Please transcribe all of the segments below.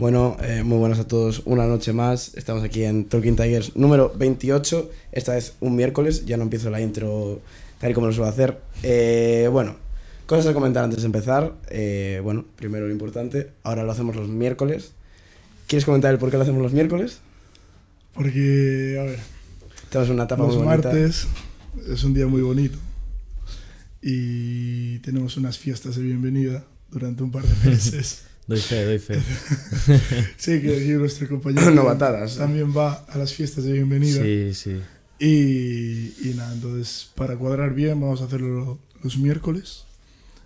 Bueno, eh, muy buenas a todos. Una noche más. Estamos aquí en Talking Tigers número 28. Esta vez un miércoles. Ya no empiezo la intro tal y como lo suelo hacer. Eh, bueno, cosas a comentar antes de empezar. Eh, bueno, primero lo importante. Ahora lo hacemos los miércoles. ¿Quieres comentar el por qué lo hacemos los miércoles? Porque, a ver. Estamos una etapa los muy martes es un día muy bonito. Y tenemos unas fiestas de bienvenida durante un par de meses. Doy fe, doy fe. sí, que aquí nuestro compañero también va a las fiestas de bienvenida. Sí, sí. Y, nada, entonces para cuadrar bien vamos a hacerlo los miércoles.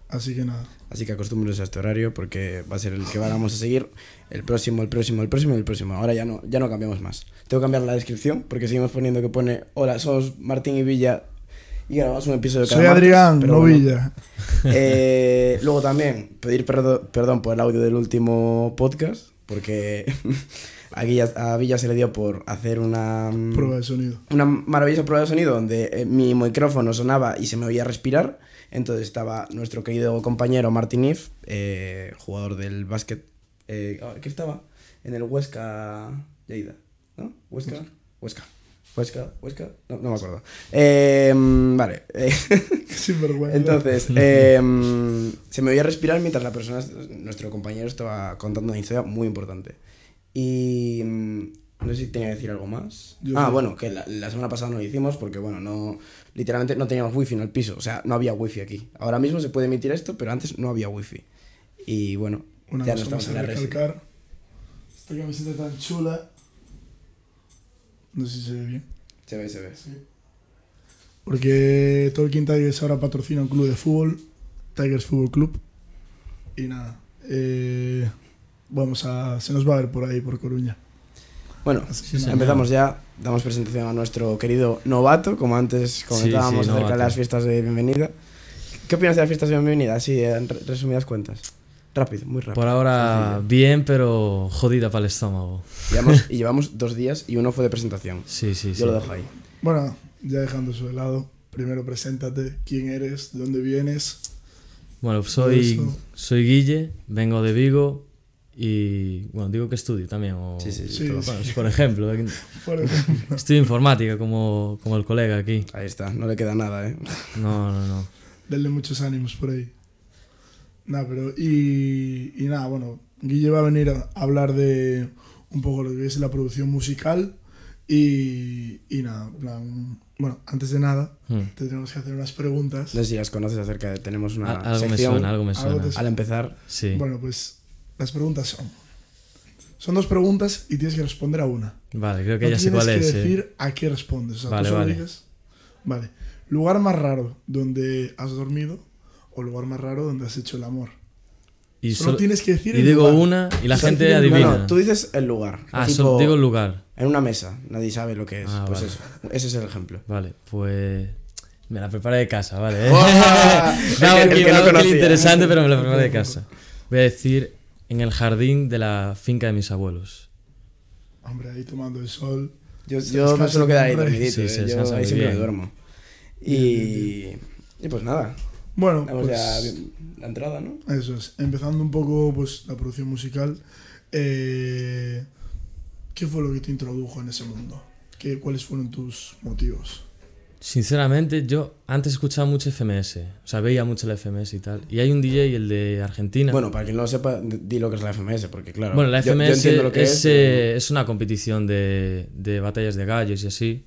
Así que nada. Así que acostúmbrense a este horario porque va a ser el que vamos a seguir el próximo, el próximo, el próximo el próximo. Ahora ya no, ya no cambiamos más. Tengo que cambiar la descripción porque seguimos poniendo que pone Hola, sos Martín y Villa y un episodio Soy Adrián Novilla. Eh, luego también pedir perdón por el audio del último podcast, porque a, Villa, se le dio por hacer una mm, prueba de sonido. Una maravillosa prueba de sonido donde eh, mi micrófono sonaba y se me oía respirar. Entonces estaba nuestro querido compañero Martin If, eh, jugador del básquet. Ah, que estaba? En el Huesca Lleida, ¿no? Huesca. Huesca. Huesca, Huesca, no, no me acuerdo. Em, vale. Eh, Sin vergüenza. Entonces, em, se me oía respirar mientras la persona, nuestro compañero, estaba contando una historia muy importante. Y em, no sé si tenía que decir algo más. ah, bueno, que la, semana pasada no lo hicimos porque, bueno, no literalmente no teníamos wifi en el piso. O sea, no había wifi aquí. Ahora mismo se puede emitir esto, pero antes no había wifi. Y bueno, ya nos estamos en la Esta camiseta tan chula no sé si se ve bien. Se ve, se ve. Sí. Porque Tolkien Tigers ahora patrocina un club de fútbol, Tigers Fútbol Club. Y nada, eh, vamos a, se nos va a ver por ahí, por Coruña. Bueno, empezamos ya, damos presentación a nuestro querido novato, como antes comentábamos acerca de las fiestas de bienvenida. ¿Qué opinas de las fiestas de bienvenida, así en resumidas cuentas? Rápido, muy rápido. Por ahora bien, pero jodida para el estómago. y llevamos dos días y uno fue de presentación. Sí, sí, sí. Yo lo dejo ahí. Bueno, ya dejando de lado, primero preséntate, quién eres, de dónde vienes. Bueno, soy, soy Guille, vengo de Vigo y, bueno, digo que estudio también. sí, sí, sí, Por ejemplo, ¿eh? estudio informática como, como el colega aquí. Ahí está, no le queda nada, ¿eh? No, no, no. Denle muchos ánimos por ahí. Nada, pero. Y, nada, bueno, Guille va a venir a hablar de un poco lo que es la producción musical. Y, y nada, bueno, antes de nada, hmm. tenemos que hacer unas preguntas. No sé si las conoces acerca de. Tenemos una. sección, algo me suena, Al empezar. Sí. Bueno, pues las preguntas son. Son dos preguntas y tienes que responder a una. Vale, creo que ya sé cuál es. Tienes que eh. decir a qué respondes. vale, vale. Lugar más raro donde has dormido o lugar más raro donde has hecho el amor. Y solo, tienes que decir. Y digo una y la gente adivina. No, tú dices el lugar. Ah, digo el lugar. En una mesa, nadie sabe lo que es. Ah, pues eso. Ese es el ejemplo. Vale, pues. Me la preparé de casa, vale. ¿eh? no, que no conocía. interesante, pero me la preparé de casa. Voy a decir en el jardín de la finca de mis abuelos. Hombre, ahí tomando el sol. Yo, yo me solo quedar ahí dormidito. Sí, ¿eh? sí, yo ahí siempre me duermo. Y, y pues nada, bueno, pues la entrada, ¿no? Eso es. Empezando un poco pues, la producción musical, eh, ¿qué fue lo que te introdujo en ese mundo? ¿Qué, ¿Cuáles fueron tus motivos? Sinceramente, yo antes escuchaba mucho FMS, o sea, veía mucho la FMS y tal. Y hay un DJ, el de Argentina. Bueno, para quien no lo sepa, di lo que es la FMS, porque claro. Bueno, la FMS lo eh, es, una competición de, de batallas de gallos y así.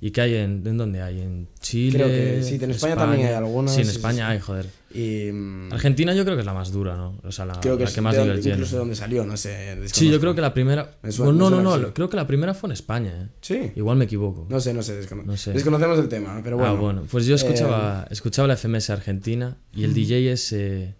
¿Y qué hay en, dónde hay? ¿En Chile? Creo que sí, en España, también hay algunas. Sí, en España hay, joder. Y, mm, Argentina yo creo que es la más dura, ¿no? O sea, la, que, la que más dura no de dónde salió, no sé. Sí, yo creo que la primera... no, no, no, creo que la primera fue en España, ¿eh? Sí. Igual me equivoco. No sé, no sé, desconocemos el tema, pero ah, bueno. Ah, bueno, pues yo escuchaba, eh, escuchaba la FMS Argentina y el DJ es... Eh,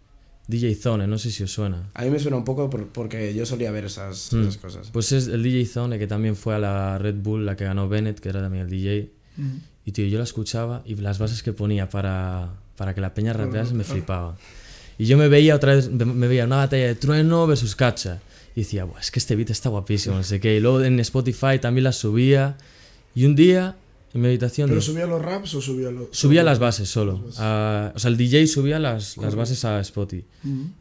DJ Zone, no sé si os suena. A mí me suena un poco porque yo solía ver esas, hmm. esas, cosas. Pues es el DJ Zone que también fue a la Red Bull, la que ganó Bennett, que era también el DJ. Hmm. Y tío, yo la escuchaba y las bases que ponía para, para que la peña rapease me flipaba. Y yo me veía otra vez, me veía una batalla de trueno versus cacha. Y decía, es que este beat está guapísimo, no sé qué. Y luego en Spotify también la subía. Y un día meditación. ¿Pero subía los raps o subía los.? Subía las bases solo. Ah, o sea, el DJ subía las, las bases a Spotify.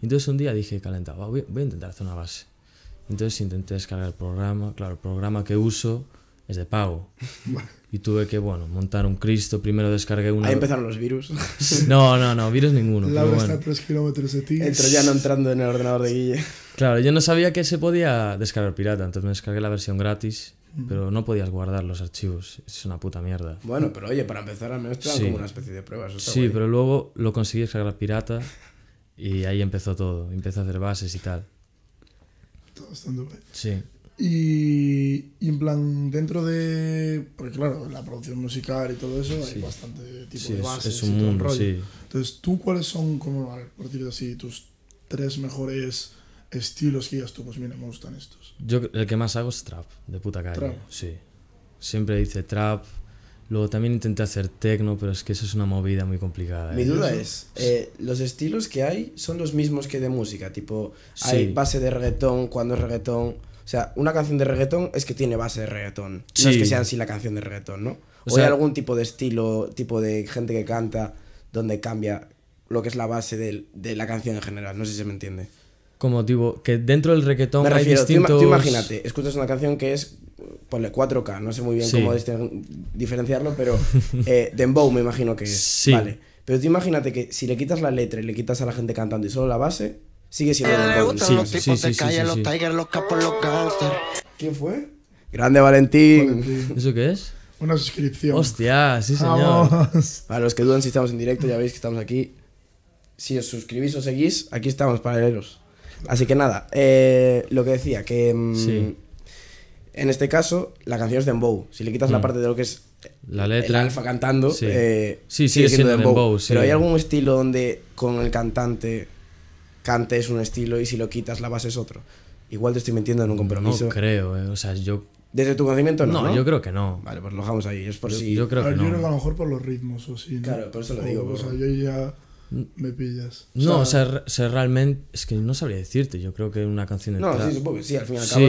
Entonces un día dije, calentaba, voy, a intentar hacer una base. Entonces intenté descargar el programa. Claro, el programa que uso es de pago. y tuve que, bueno, montar un Cristo. Primero descargué una. Ahí empezaron los virus. no, no, no, virus ninguno. La bueno. 3 kilómetros de ti. ya no entrando en el ordenador de Guille. Claro, yo no sabía que se podía descargar pirata. Entonces me descargué la versión gratis Mm. pero no podías guardar los archivos. Es una puta mierda. Bueno, pero oye, para empezar a menos como una especie de pruebas. Sí, pero luego lo conseguí sacar pirata y ahí empezó todo. empezó a hacer bases y tal. Todo bastante bien... Sí. Y, y, en plan, dentro de. Porque claro, la producción musical y todo eso, hay bastante tipo de bases. Es, un mundo, Entonces, ¿tú cuáles son, como, a partir de así, tus tres mejores estilos que digas tú, pues mira, me gustan estos. Yo el que más hago es trap, de puta calle. Sí. Siempre dice trap. Luego también intenté hacer techno, pero es que eso es una movida muy complicada. Mi ¿eh? duda es, eh, ¿los estilos que hay son los mismos que de música? Tipo, hay base de reggaetón, cuando es reggaetón... O sea, una canción de reggaetón es que tiene base de reggaetón. No es que sean así la canción de reggaetón, ¿no? O, sea, hay algún tipo de estilo, tipo de gente que canta, donde cambia lo que es la base de, de la canción en general. No sé si se me entiende como digo, que dentro del reggaetón Me refiero, Tú, imagínate, escuchas una canción que es, ponle 4K, no sé muy bien cómo diferenciarlo, pero eh, Dembow me imagino que es, vale. Pero tú imagínate que si le quitas la letra y le quitas a la gente cantando y solo la base, sigue siendo eh, Dembow. Sí, sí, sí. los los ¿Quién fue? Grande Valentín. ¿Eso qué es? Una suscripción. Hostia, sí señor. Para los que dudan si estamos en directo, ya veis que estamos aquí. Si os suscribís o seguís, aquí estamos, para paralelos. Así que nada, eh, lo que decía, que mm, en este caso la canción es de Mbow. Si le quitas la mm. parte de lo que es la letra. el alfa cantando, sí, eh, sí, sigue, siendo, pero hay algún estilo donde con el cantante cante es un estilo y si lo quitas la base es otro. Igual te estoy mintiendo en un compromiso. No creo, eh. o sea, yo desde tu conocimiento no, no. yo creo que no. Vale, pues lo dejamos ahí. Es por si. Yo creo que no. Yo creo que a lo mejor por los ritmos o Si, Claro, por eso lo digo. o sea, yo ya. Me pillas. no, o sea, realmente. Es que no sabría decirte, yo creo que una canción No, sí, supongo que sí, al fin y al cabo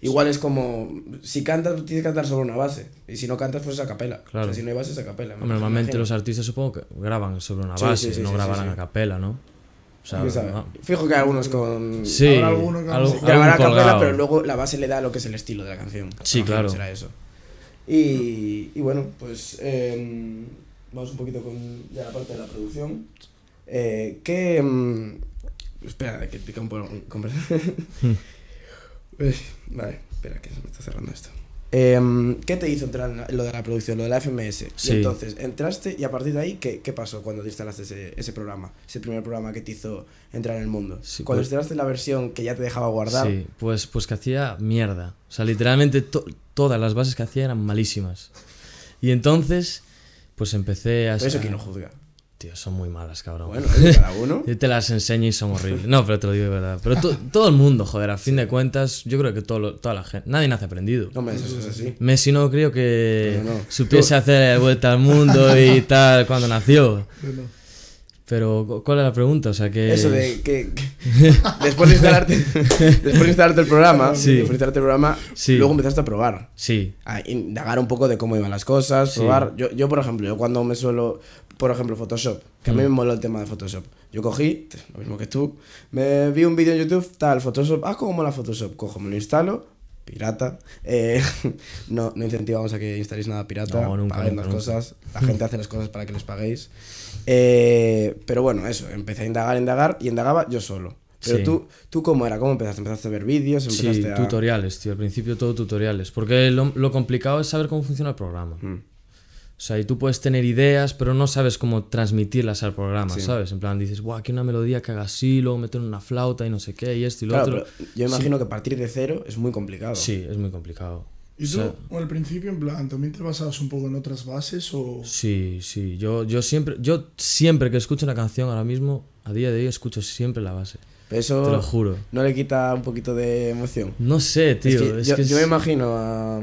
Igual es como. Si cantas, tienes que cantar sobre una base. Y si no cantas, pues es a capela. Claro. si no hay base, es a capela. normalmente los artistas supongo que graban sobre una base, Si no grabarán a capela, ¿no? O sea, Fijo que hay algunos con. Sí, a capela, pero luego la base le da lo que es el estilo de la canción. Sí, claro. Será eso. Y, y bueno, pues. Eh, vamos un poquito con la parte de la producción. Eh, ¿Qué. Mm, espera, que te por poco. vale, espera, que se me está cerrando esto. Em, ¿Qué te hizo entrar lo de la producción, lo de la FMS? entonces entraste y a partir de ahí, ¿qué, pasó cuando te instalaste ese, programa? Ese primer programa que te hizo entrar en el mundo. cuando pues instalaste la versión que ya te dejaba guardar. Sí, pues, pues que hacía mierda. O sea, literalmente todas las bases que hacía eran malísimas. Y entonces pues empecé a... Pero eso que no juzga. Tío, son muy malas, cabrón. Bueno, cada uno. yo te las enseño y son horribles. No, pero te lo digo de verdad. Pero todo el mundo, joder, a fin de cuentas, yo creo que toda la gente. Nadie nace aprendido. No, eso es así. Messi no creo que supiese hacer vuelta al mundo y tal cuando nació. No. Pero, ¿cuál es la pregunta? O sea, que... Eso de que... después, de instalarte, después de instalarte el programa, después de instalarte el programa luego empezaste a probar. Sí. A indagar un poco de cómo iban las cosas, probar. Yo, por ejemplo, yo cuando me suelo... Por ejemplo, Photoshop, que a mí mm. me moló el tema de Photoshop. Yo cogí, lo mismo que tú, me vi un vídeo en YouTube, tal, Photoshop, ah, cómo mola Photoshop. Cojo, me lo instalo, pirata. Eh, no, no, incentivamos a que instaléis nada pirata. No, nunca, las cosas. La gente hace las cosas para que les paguéis. Eh, pero bueno, eso. Empecé a indagar, indagar y indagaba yo solo. Pero tú, tú, ¿cómo era? ¿Cómo empezaste? ¿Empezaste a ver vídeos? sí, tutoriales, tío. Al principio todo tutoriales. Porque lo, complicado es saber cómo funciona el programa. Mm. O sea, y tú puedes tener ideas, pero no sabes cómo transmitirlas al programa, ¿sabes? En plan, dices, guau, aquí una melodía que haga así, luego meter una flauta y no sé qué, y esto y lo otro. yo imagino que partir de cero es muy complicado. Sí, es muy complicado. ¿Y tú, o al principio, en plan, también te basabas un poco en otras bases o...? Sí, sí. Yo, yo, siempre, yo siempre que escucho una canción ahora mismo, a día de hoy, escucho siempre la base. eso te lo juro. ¿No le quita un poquito de emoción? No sé, tío. yo, me imagino a...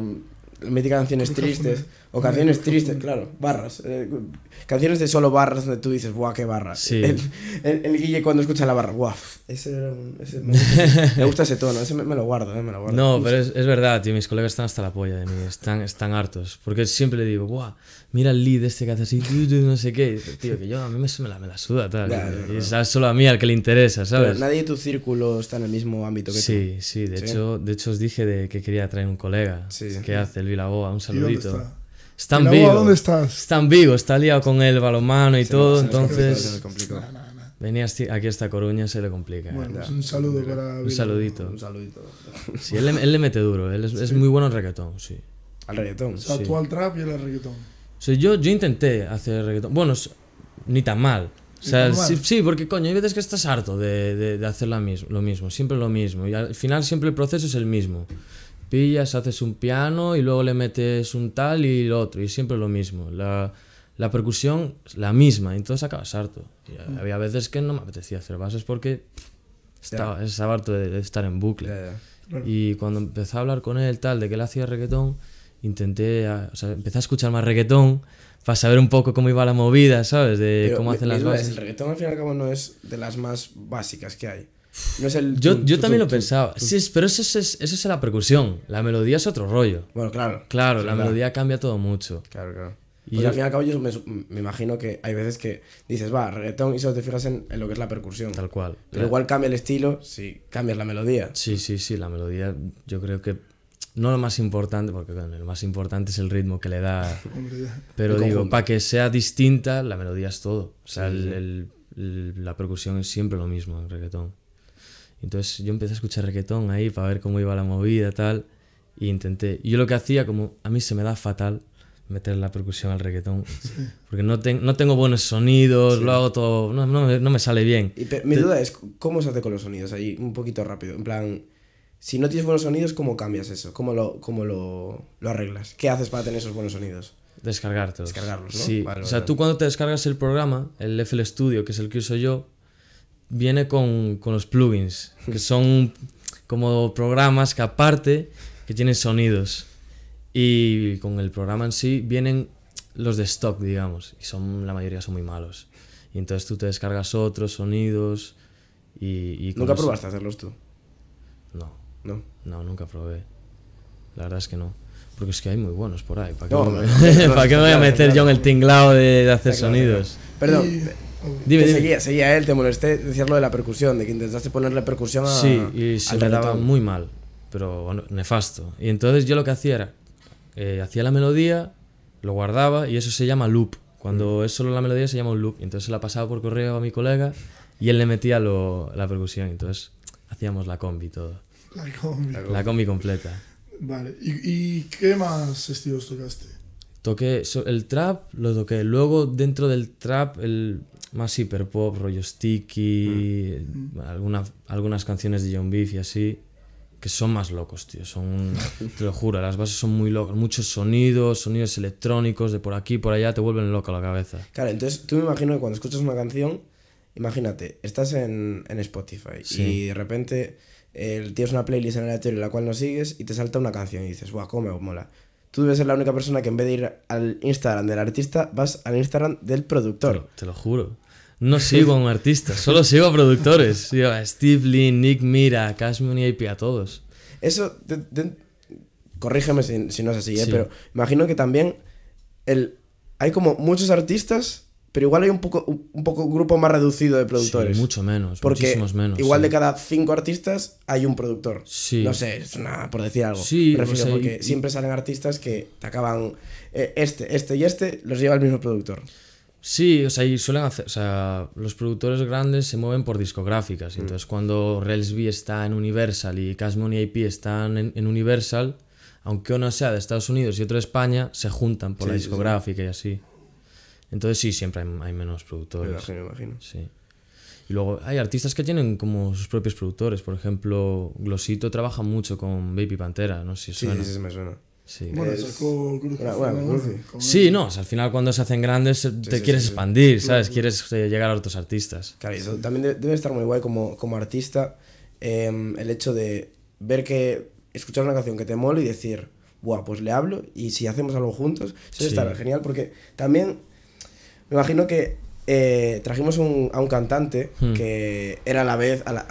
canciones tristes... O canciones tristes, claro, barras. Eh, canciones de solo barras donde tú dices, guau, qué barras. Sí. El, Guille cuando escucha la barra, guau, ese, me, gusta, me, gusta, ese tono, ese me, lo guardo, eh, No, pero es, verdad, tío, mis colegas están hasta la polla de mí, están, están hartos. Porque siempre le digo, guau, mira el lead este que hace así, no sé qué. Tío, que yo a mí me, la, suda, tal. es solo a mí al que le interesa, ¿sabes? nadie de tu círculo está en el mismo ámbito que sí, tú. Sí, de sí, de, Hecho, de hecho os dije de que quería traer un colega sí. que hace el Vilaboa, un saludito. Están vivos. ¿Dónde estás? Están vivos, está liado con el balonmano y todo, entonces... Venías Venía aquí hasta Coruña, se le complica. Bueno, pues un saludo Un saludito. Un saludito. Sí, él, le mete duro, él es, muy bueno al reggaetón, sí. ¿Al reggaetón? O sea, sí. tú al trap y él al reggaetón. O yo, yo intenté hacer reggaetón. Bueno, ni tan mal. sí, porque coño, hay veces que estás harto de, de, hacer lo mismo, siempre lo mismo. Y al final siempre el proceso es el mismo pillas, haces un piano y luego le metes un tal y el otro, y siempre lo mismo. La, la percusión es la misma, y entonces acabas harto. Mm. había veces que no me apetecía hacer bases porque estaba, estaba harto de, estar en bucle. Y cuando empecé a hablar con él, tal, de que él hacía reggaetón, intenté, empecé a escuchar más reggaetón para saber un poco cómo iba la movida, ¿sabes? De cómo hacen las bases. El reggaetón al final no es de las más básicas que hay yo, yo también lo pensaba. Sí, pero eso es, es la percusión. La melodía es otro rollo. Bueno, claro. Claro, la melodía cambia todo mucho. Claro, claro. Y al fin y al cabo yo me, imagino que hay veces que dices, va, reggaetón y solo te fijas en, en lo que es la percusión. Tal cual. Pero igual cambia el estilo si cambias la melodía. Sí, sí, sí, la melodía yo creo que no lo más importante, porque lo más importante es el ritmo que le da. pero digo, para que sea distinta, la melodía es todo. O sea, la percusión es siempre lo mismo en reggaetón. Entonces yo empecé a escuchar reggaetón ahí para ver cómo iba la movida, e y tal. Y intenté. Yo lo que hacía, como a mí se me da fatal meter la percusión al reggaetón. Porque no, no tengo buenos sonidos, lo hago todo. No, me sale bien. Y mi duda es, ¿cómo se hace con los sonidos ahí? Un poquito rápido. En plan, si no tienes buenos sonidos, ¿cómo cambias eso? ¿Cómo lo, cómo lo, arreglas? ¿Qué haces para tener esos buenos sonidos? Descargártelos. Descargarlos, ¿no? Sí. Vale, o sea, tú cuando te descargas el programa, el FL Studio, que es el que uso yo, viene con, los plugins, que son como programas que aparte que tienen sonidos. Y con el programa en sí vienen los de stock, digamos, y son la mayoría son muy malos. Y entonces tú te descargas otros sonidos y... ¿Nunca probaste hacerlos tú? No. ¿No? No, nunca probé. La verdad es que no. Porque es que hay muy buenos por ahí. ¿Para qué, me, voy a meter yo en el tinglado de, de hacer sonidos? Perdón, Seguía, seguía él, te molesté, decirlo de la percusión, de que intentaste ponerle percusión a. Sí, y se le daba muy mal, pero nefasto. Y entonces yo lo que hacía era, eh, hacía la melodía, lo guardaba y eso se llama loop. Cuando mm. es solo la melodía se llama un loop. Y entonces se la pasaba por correo a mi colega y él le metía la percusión. Entonces hacíamos la combi todo. La combi. La combi, completa. Vale, ¿Y, ¿y qué más estilos tocaste? Toqué el trap, lo toqué. Luego dentro del trap, el más hiperpop, rollo sticky, mm. Mm. algunas canciones de John Beef y así, que son más locos, tío. Son, te lo juro, las bases son muy locas. Muchos sonidos, sonidos electrónicos de por aquí, por allá, te vuelven loco la cabeza. Claro, entonces tú me imagino que cuando escuchas una canción, imagínate, estás en, Spotify y de repente tienes una playlist en aleatorio en la cual no sigues y te salta una canción y dices, guau, cómo me mola tú debes ser la única persona que en vez de ir al Instagram del artista, vas al Instagram del productor. te lo juro. No sigo a un artista, solo sigo a productores. Sigo a Steve Lee, Nick Mira, Cash y a todos. Eso, corrígeme si, no es así, ¿eh? pero imagino que también el, hay como muchos artistas pero igual hay un poco un poco grupo más reducido de productores. mucho menos, porque muchísimos menos. Igual de cada cinco artistas hay un productor. Sí. No sé, es una, por decir algo. Sí, pues porque siempre salen artistas que te acaban eh, este, este y este los lleva el mismo productor. Sí, o sea, y suelen hacer, o sea, los productores grandes se mueven por discográficas. Mm. Entonces, cuando Relsby está en Universal y y IP están en, Universal, aunque uno sea de Estados Unidos y otro de España, se juntan por la discográfica y así. Entonces sí, siempre hay, menos productores. Me imagino, me imagino. Sí. Y luego hay artistas que tienen como sus propios productores. Por ejemplo, Glosito trabaja mucho con Baby Pantera, no si sí, suena. Sí, sí, me suena. Sí. Bueno, bueno, sí, no, al final cuando se hacen grandes te quieres expandir, ¿sabes? Quieres eh, llegar a otros artistas. Claro, eso también debe estar muy guay como, como artista em, el hecho de ver que escuchar una canción que te mola y decir, buah, pues le hablo y si hacemos algo juntos, eso estar genial porque también me imagino que eh, trajimos a un cantante hmm. que era a la vez, a,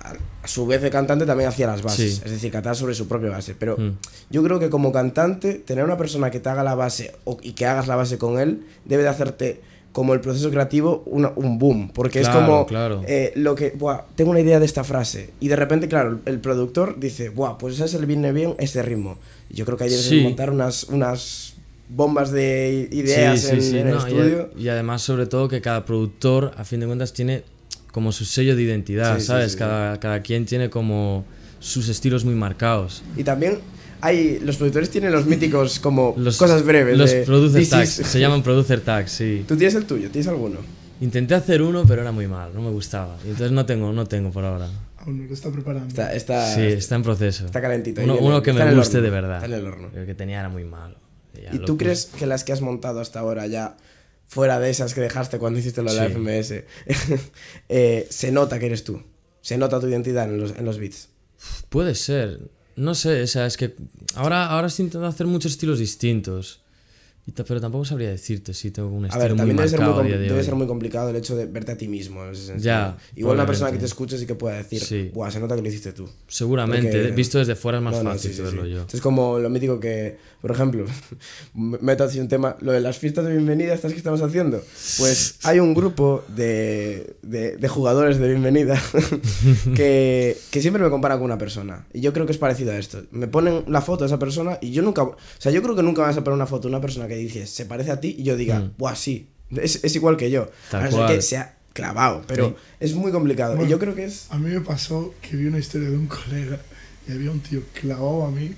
su vez de cantante también hacía las bases, es decir, cantaba sobre su propia base. Pero hmm. yo creo que como cantante, tener una persona que te haga la base y que hagas la base con él, debe de hacerte como el proceso creativo un boom, porque es como eh, lo que, tengo una idea de esta frase y de repente, claro, el productor dice, buah, pues ese el viene bien ese ritmo. Yo creo que ahí sí. montar montar unas, unas bombas de ideas en, el estudio. Y, además, sobre todo, que cada productor, a fin de cuentas, tiene como su sello de identidad, ¿sabes? Cada, cada quien tiene como sus estilos muy marcados. Y también hay, los productores tienen los míticos como cosas breves. Los producer tags, se llaman producer tags, sí. ¿Tú tienes el tuyo? ¿Tienes alguno? Intenté hacer uno, pero era muy mal, no me gustaba. Y entonces no tengo, no tengo por ahora. Aún lo está preparando. Está, está, sí, está en proceso. Está calentito. Uno, que me guste de verdad. Está en el horno. El que tenía era muy malo. ¿Y tú crees que las que has montado hasta ahora ya, fuera de esas que dejaste cuando hiciste lo de la FMS, eh, se nota que eres tú? ¿Se nota tu identidad en los, en beats? Puede ser. No sé, o sea, es que ahora, ahora estoy intentando hacer muchos estilos distintos pero tampoco sabría decirte si tengo un estilo a ver, debe ser muy complicado el hecho de verte a ti mismo Ya, Igual una persona que te escuche y que pueda decir, se nota que lo hiciste tú. Seguramente, visto desde fuera es más fácil verlo yo. Es como lo mítico que, por ejemplo, meto así un tema, lo de las fiestas de bienvenida, estas que estamos haciendo. Pues hay un grupo de, jugadores de bienvenida que, siempre me compara con una persona. Y yo creo que es parecido a esto. Me ponen la foto de esa persona y yo nunca... O sea, yo creo que nunca vas a poner una foto de una persona que que dices, se parece a ti, y yo diga, mm. buah, sí, es, igual que yo. a clavado, pero es muy complicado. y yo creo que es. A mí me pasó que vi una historia de un colega y había un tío clavado a mí,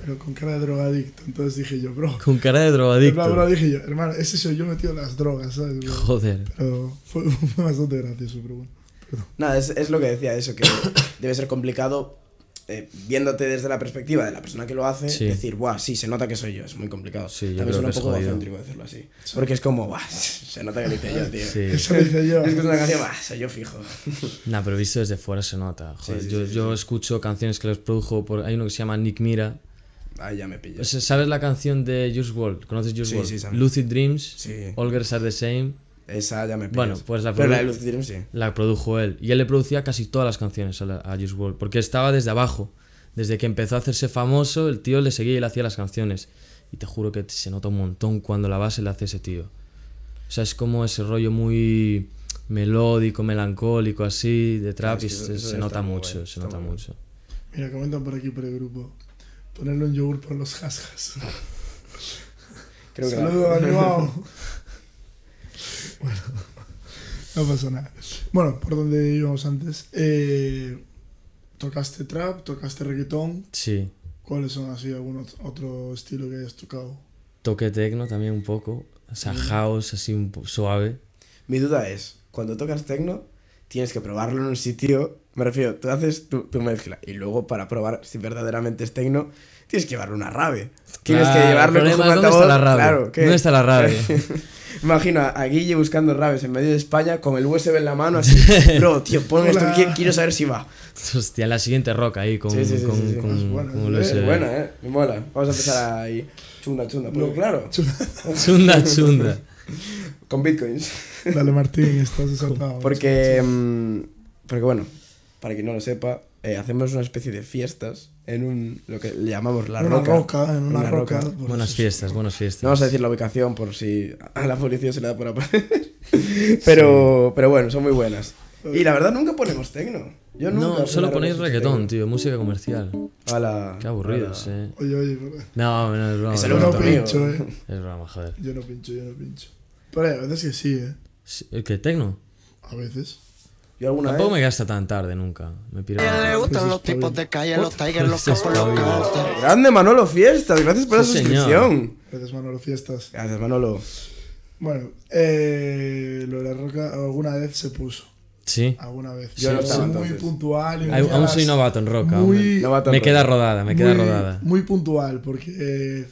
pero con cara de drogadicto. Entonces dije yo, bro. Con cara de drogadicto. dije yo, hermano, ese soy yo metido en las drogas, Joder. fue, bastante gracioso, pero bueno. Nada, es, es lo que decía eso, que debe ser complicado eh, viéndote desde la perspectiva de la persona que lo hace, decir, buah, sí, se nota que soy yo, es muy complicado. También suena un poco egocéntrico decirlo así. Porque es como, buah, se nota que lo hice yo, tío. Eso lo hice yo. Es que es una canción, bah, soy yo fijo. Nah, pero visto desde fuera se nota. yo, yo escucho canciones que los produjo por. Hay uno que se llama Nick Mira. Ah, ya me pillas. ¿Sabes la canción de Juice World? ¿Conoces Sí, World? Lucid Dreams, All Girls Are the Same. Esa ya me Bueno, pues la la La produjo él. Y él le producía casi todas las canciones a, Juice WRLD. Porque estaba desde abajo. Desde que empezó a hacerse famoso, el tío le seguía y le hacía las canciones. Y te juro que se nota un montón cuando la base la hace ese tío. O sea, es como ese rollo muy melódico, melancólico, así, de ah, trap. se, nota mucho, se nota mucho. Mira, comentan por aquí por el grupo. ponerlo en yogur por los jasjas. saludos que Bueno, no pasa nada. Bueno, por donde íbamos antes. Eh, tocaste trap, tocaste reggaetón. Sí. ¿Cuáles son así algunos otro estilo que hayas tocado? Toque tecno también un poco. O sea, house así un suave. Mi duda es, cuando tocas tecno, tienes que probarlo en un sitio. Me refiero, tú haces tu, mezcla y luego para probar si verdaderamente es tecno, tienes que llevarlo una rave. Tienes que llevarlo con una está la rave? ¿Dónde está la rave? Imagina a, Guille buscando rabes en medio de España con el USB en la mano, así. Bro, tío, ponme esto, quiero saber si va. Hostia, la siguiente roca ahí con, sí, con, buena, eh, el USB. buena, eh. Me mola. Vamos a empezar ahí. Chunda, chunda. Pero claro. Chunda, chunda. con bitcoins. Dale, Martín, estás desatado. Porque, mm, porque bueno, para quien no lo sepa, eh, hacemos una especie de fiestas en un, lo que le llamamos la roca, En una, roca. Pues buenas fiestas, buenas fiestas. No vamos a decir la ubicación por si a la policía se le da por aparecer. pero, pero bueno, son muy buenas. Y la verdad nunca ponemos tecno. Yo no, solo ponéis reggaetón, tío, música comercial. Qué aburridos, eh. Oye, oye, No, no, es broma. Es el pincho, eh. Es broma, joder. Yo no pincho, yo no pincho. Pero a veces que sí, eh. qué tecno? A veces. Yo alguna Tampoco me gasta tan tarde nunca. Me le gustan los tipos de calle, los tigers, los capos, Grande Manolo Fiestas, gracias por la suscripción. Gracias Manolo Fiestas. Gracias Manolo. Bueno, eh, lo de la roca alguna vez se puso. Sí. Alguna vez. Yo sí, no muy puntual. aún soy novato en roca. Muy, novato en me queda rodada, me queda rodada. Muy puntual, porque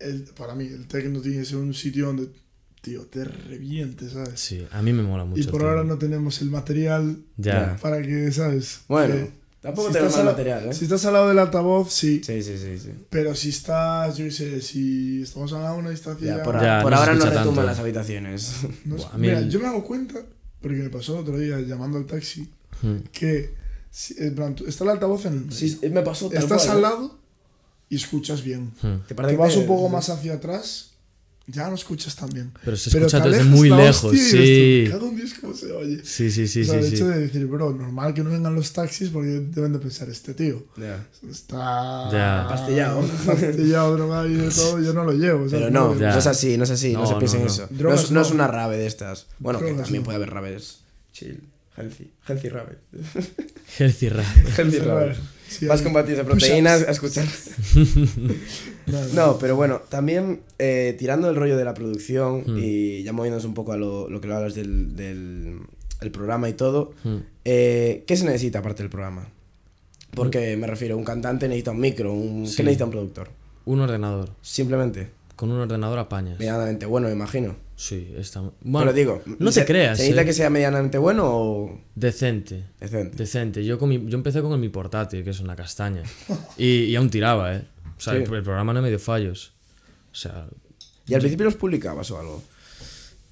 eh, para mí el tecno tiene que ser un sitio donde tío, te reviente ¿sabes? Sí, a mí me mola mucho. Y por ahora no tenemos el material ya. para que, ¿sabes? Bueno. Tampoco tenemos el material, ¿eh? Si estás al lado del altavoz, sí. Sí, sí, sí. sí. Pero si estás, yo qué sé, si estamos a una distancia. Ya, por, ahora no las habitaciones. mira, yo me hago cuenta, porque me pasó el otro día llamando al taxi, hmm. que está el altavoz en Sí, me pasó Estás al ¿eh? lado y escuchas bien. Hmm. Te, parece vas un poco más hacia atrás ya lo escuchas también. Pero se escucha desde muy lejos, sí. cada un disco como se oye. Sí, sí, sí. el hecho de decir, bro, normal que no vengan los taxis porque deben de pensar, este tío está pastillado. Pastillado, drogado y todo, yo no lo llevo. Pero no, no, es así, no es así, no, se piensa en eso. no, es, una rave de estas. Bueno, que también puede haber raves chill, healthy, healthy rave healthy rave healthy rave Vas con batidos de proteínas a escuchar. No, pero bueno, también eh, tirando el rollo de la producción hmm. y ya moviéndonos un poco a lo, que lo hablas del, programa y todo, hmm. eh, ¿qué se necesita aparte del programa? Porque me refiero, un cantante necesita un micro, un, ¿qué necesita un productor? Un ordenador. Simplemente. Con un ordenador apañas. Medianamente bueno, imagino. Sí, está. Bueno, digo, no se, te creas. ¿Se necesita eh. que sea medianamente bueno o.? Decente. Decente. Decente. Yo, con yo empecé con mi portátil, que es una castaña. y, y aún tiraba, ¿eh? O sea, el, programa no me dio fallos. O sea. ¿Y al principio los publicabas o algo?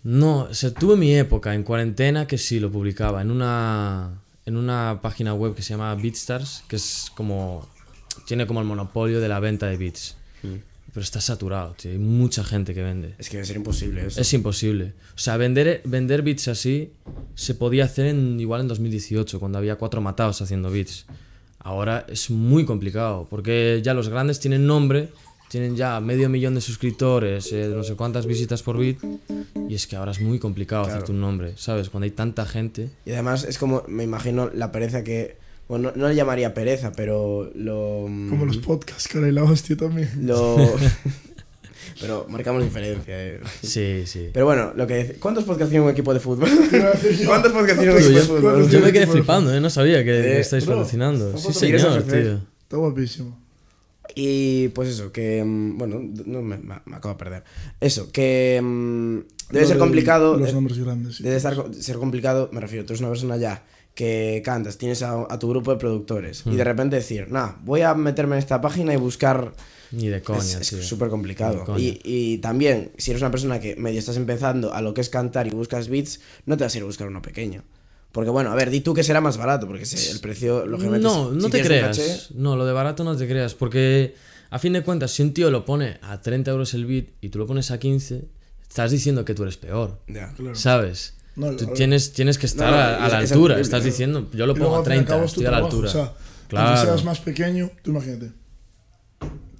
No, o tuve mi época en cuarentena que sí lo publicaba en una, en una página web que se llama BeatStars, que es como. tiene como el monopolio de la venta de beats. Mm. Pero está saturado, tío. Hay mucha gente que vende. Es que debe ser imposible eso. Es imposible. O sea, vender, vender beats así se podía hacer en, igual en 2018, cuando había cuatro matados haciendo beats. Ahora es muy complicado, porque ya los grandes tienen nombre, tienen ya medio millón de suscriptores, eh, no sé cuántas visitas por bit, y es que ahora es muy complicado hacer hacerte un nombre, ¿sabes? Cuando hay tanta gente. Y además es como, me imagino, la pereza que... Bueno, no, le llamaría pereza, pero lo... Como mm, los podcasts, cara, y la hostia también. Lo... Pero marcamos diferencia, eh. Sí, sí. Pero bueno, lo que ¿cuántos podcasts tiene un equipo de fútbol? ¿Cuántos podcasts tiene un equipo de fútbol? Yo me quedé flipando, ¿eh? No sabía que, eh, estáis patrocinando. Sí, señor, tío. Está guapísimo. Y pues eso, que. Mm, bueno, no, me, acabo de perder. Eso, que. Mm, debe ser complicado. Los nombres grandes. Sí. Debe ser complicado, me refiero, tú eres una persona ya que cantas, tienes a, tu grupo de productores y hmm. de repente decir, nah, voy a meterme en esta página y buscar ni de coña, Es súper complicado. Y, y, también, si eres una persona que medio estás empezando a lo que es cantar y buscas beats, no te vas a ir a buscar uno pequeño. Porque bueno, a ver, di tú que será más barato, porque el precio, lógicamente... No, no te creas. No, lo de barato no te creas, porque a fin de cuentas, si un tío lo pone a 30 euros el beat y tú lo pones a 15, estás diciendo que tú eres peor. Ya, claro. ¿Sabes? tienes, tienes que estar a, la altura, estás diciendo, yo lo pongo a 30, estoy a la altura. O sea, claro. seas más pequeño, tú imagínate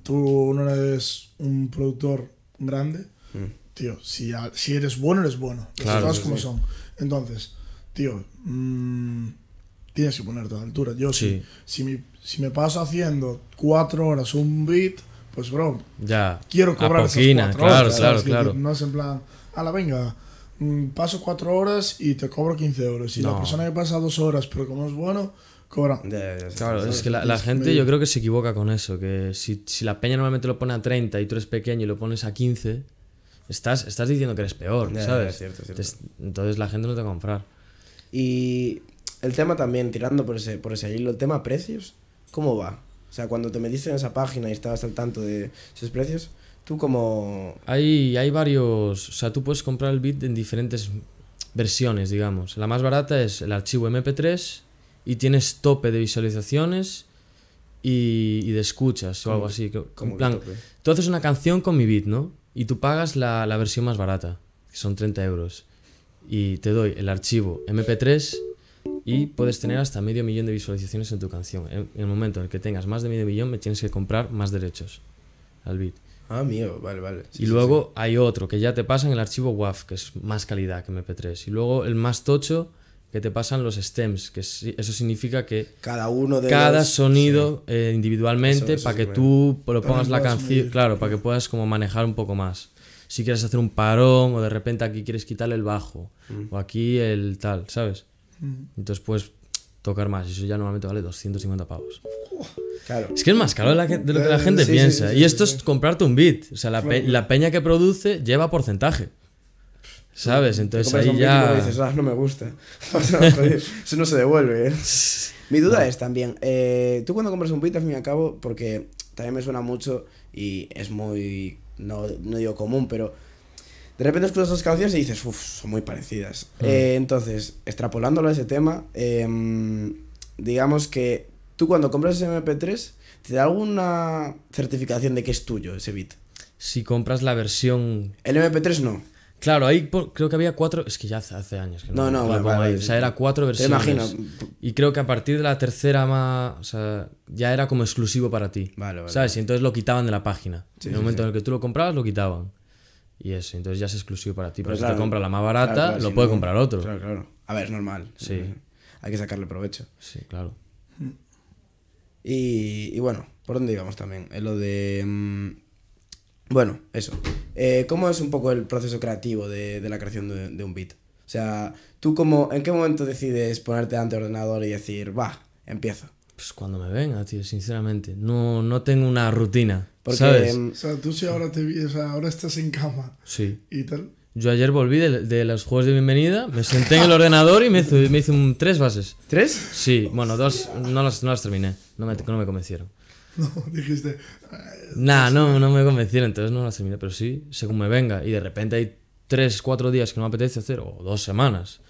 tú no eres un productor grande, mm. tío, si, si, eres bueno, eres bueno. claro, como son. Entonces, tío, mm, tienes que ponerte a la altura. Yo sí. Si, si, me, paso haciendo cuatro horas un beat, pues bro, ya. quiero cobrar a claro, Claro, claro, No es en plan, a la venga, mm, paso cuatro horas y te cobro 15 euros. Y la persona que pasa dos horas, pero como es bueno, cobran. claro, es que la, gente yo creo que se equivoca con eso, que si, la peña normalmente lo pone a 30 y tú eres pequeño y lo pones a 15, estás, estás diciendo que eres peor, ¿sabes? Entonces la gente no te va a comprar. Y el tema también, tirando por ese, por ese hilo, el tema precios, ¿cómo va? O sea, cuando te metiste en esa página y estabas al tanto de esos precios, tú como... Hay, hay varios, o sea, tú puedes comprar el bit en diferentes versiones, digamos. La más barata es el archivo MP3 y tienes tope de visualizaciones y, de escuchas o algo así. tú haces una canción con mi beat, ¿no? Y tú pagas la, versión más barata, que son 30 euros. Y te doy el archivo MP3 y puedes tener hasta medio millón de visualizaciones en tu canción. En, el momento en el que tengas más de medio millón, me tienes que comprar más derechos al beat. Ah, mío, vale, vale. y luego hay otro que ya te pasa en el archivo WAV, que es más calidad que MP3. Y luego el más tocho que te pasan los stems, que eso significa que cada uno de cada sonido eh, individualmente para que tú lo pongas la canción, claro, para que puedas como manejar un poco más. Si quieres hacer un parón o de repente aquí quieres quitar el bajo mm. o aquí el tal, ¿sabes? Mm. Entonces puedes tocar más. y Eso ya normalmente vale 250 pavos. Es que es más caro de, lo que la eh, gente piensa. y esto es comprarte un beat. O sea, la, la peña que produce lleva porcentaje. ¿Sabes? Entonces ahí ya. dices, ah, no me gusta. eso no se devuelve. ¿eh? Mi duda es también, eh, tú cuando compras un beat al fin y cabo, porque también me suena mucho y es muy. No, digo común, pero. De repente escuchas dos canciones y dices, uff, son muy parecidas. Mm. Eh, entonces, extrapolándolo a ese tema, em, digamos que tú cuando compras ese MP3, ¿te da alguna certificación de que es tuyo ese bit? Si compras la versión. El MP3 no. Claro, ahí creo que había cuatro. Es que ya hace, años que no. No, no, O sea, era cuatro versiones. Te imagino. Y creo que a partir de la tercera más. O sea, ya era como exclusivo para ti. Vale, vale. ¿Sabes? Y entonces lo quitaban de la página. en el momento en el que tú lo comprabas, lo quitaban. Y eso, entonces ya es exclusivo para ti. Pero, si te compra la más barata, lo puede comprar otro. Claro, claro. A ver, es normal. Sí. Hay que sacarle provecho. Sí, claro. Y, bueno, ¿por dónde íbamos también? En lo de. Mm, bueno, eso. Eh, ¿Cómo es un poco el proceso creativo de, la creación de, un beat? O sea, ¿tú cómo, en qué momento decides ponerte ante el ordenador y decir, va, empiezo? Pues cuando me venga, tío, sinceramente. No, no tengo una rutina. Porque, ¿sabes? Em, o sea, tú si ahora, te, ahora estás en cama. Sí. Y tal. Yo ayer volví de, los juegos de bienvenida, me senté en el ordenador y me hice, tres bases. ¿Tres? Sí, bueno, dos no las, no las terminé, no me, no me convencieron. No, dijiste. Nah, no, no me convencieron, entonces no la terminé, pero sí, según me venga. Y de repente hay tres, cuatro días que no me apetece hacer, o dos semanas.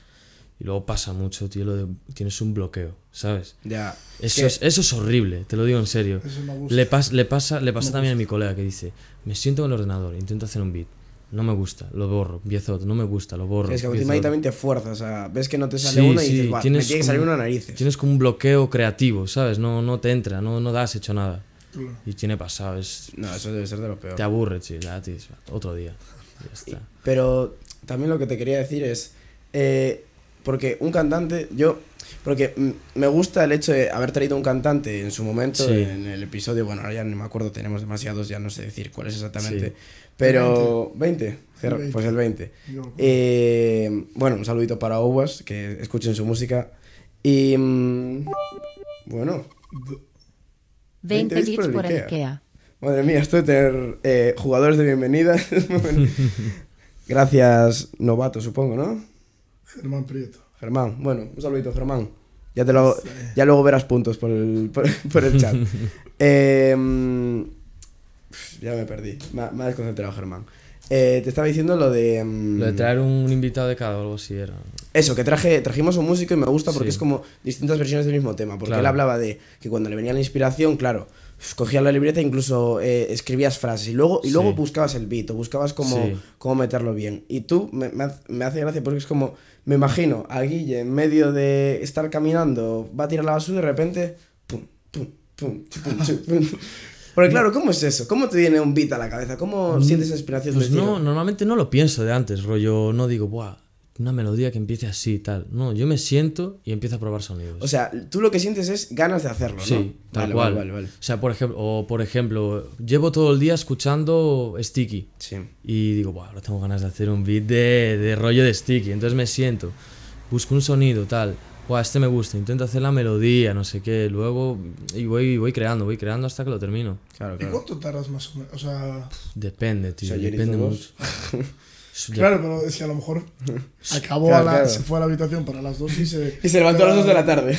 Y luego pasa mucho, tío, lo de, tienes un bloqueo, ¿sabes? Ya. Eso, es, eso horrible, te lo digo en serio. Le, le, pasa, le pasa también a mi colega que dice, me siento en el ordenador, intento hacer un beat no me gusta, lo borro. Viezot, no me gusta, lo borro. es que también te fuerzas, o ves que no te sale una y tienes que salir una nariz Tienes como un bloqueo creativo, ¿sabes? No, no te entra, no, no hecho nada. Y tiene pasado, es... No, eso debe ser de lo peor. Te aburre, sí, otro día. Pero también lo que te quería decir es, eh, porque un cantante, yo, porque me gusta el hecho de haber traído un cantante en su momento, en el episodio, bueno, ahora ya no me acuerdo, tenemos demasiados, ya no sé decir cuál es exactamente, pero 20. Pues el 20. Eh, bueno, un saludito para Owas, que escuchen su música. Y. Mm, bueno. 20, bits por, el Ikea. Madre mía, esto de tener eh, jugadores de bienvenida. gracias, novato, supongo, ¿no? Germán Prieto. Germán, bueno, un saludito, Germán. Ya, te ya luego verás puntos por el, por, el chat. Eh, ya me perdí. Me, ha desconcentrado, Germán. Eh, te estaba diciendo lo de. Mm, lo de traer un invitado de cada algo así era. Eso, que traje, trajimos un músico y me gusta porque es como distintas versiones del mismo tema. Porque él hablaba de que cuando le venía la inspiración, claro, cogías la libreta e incluso eh, escribías frases y luego, y luego buscabas el beat o buscabas cómo, cómo meterlo bien. Y tú me, me, hace gracia porque es como, me imagino a Guille en medio de estar caminando, va a tirar la basura y de repente. Pum, pum, pum, pum, pum, pum porque claro, ¿cómo es eso? ¿Cómo te viene un beat a la cabeza? ¿Cómo mm, sientes inspiración? Pues no, normalmente no lo pienso de antes, rollo, no digo, buah, una melodía que empiece así tal. No, yo me siento y empiezo a probar sonidos. O sea, tú lo que sientes es ganas de hacerlo, ¿no? Sí, tal cual. o sea, por ejemplo, llevo todo el día escuchando Sticky. Sí. Y digo, buah, ahora tengo ganas de hacer un beat de, de rollo de Sticky. Entonces me siento, busco un sonido tal este me gusta, intento hacer la melodía, no sé qué, luego y voy, voy creando, voy creando hasta que lo termino. ¿Y cuánto tardas más o menos? Depende, tío, depende mucho. Claro, pero es que a lo mejor acabó la, se fue a la habitación para las dos y se... y se levantó a las dos de la tarde.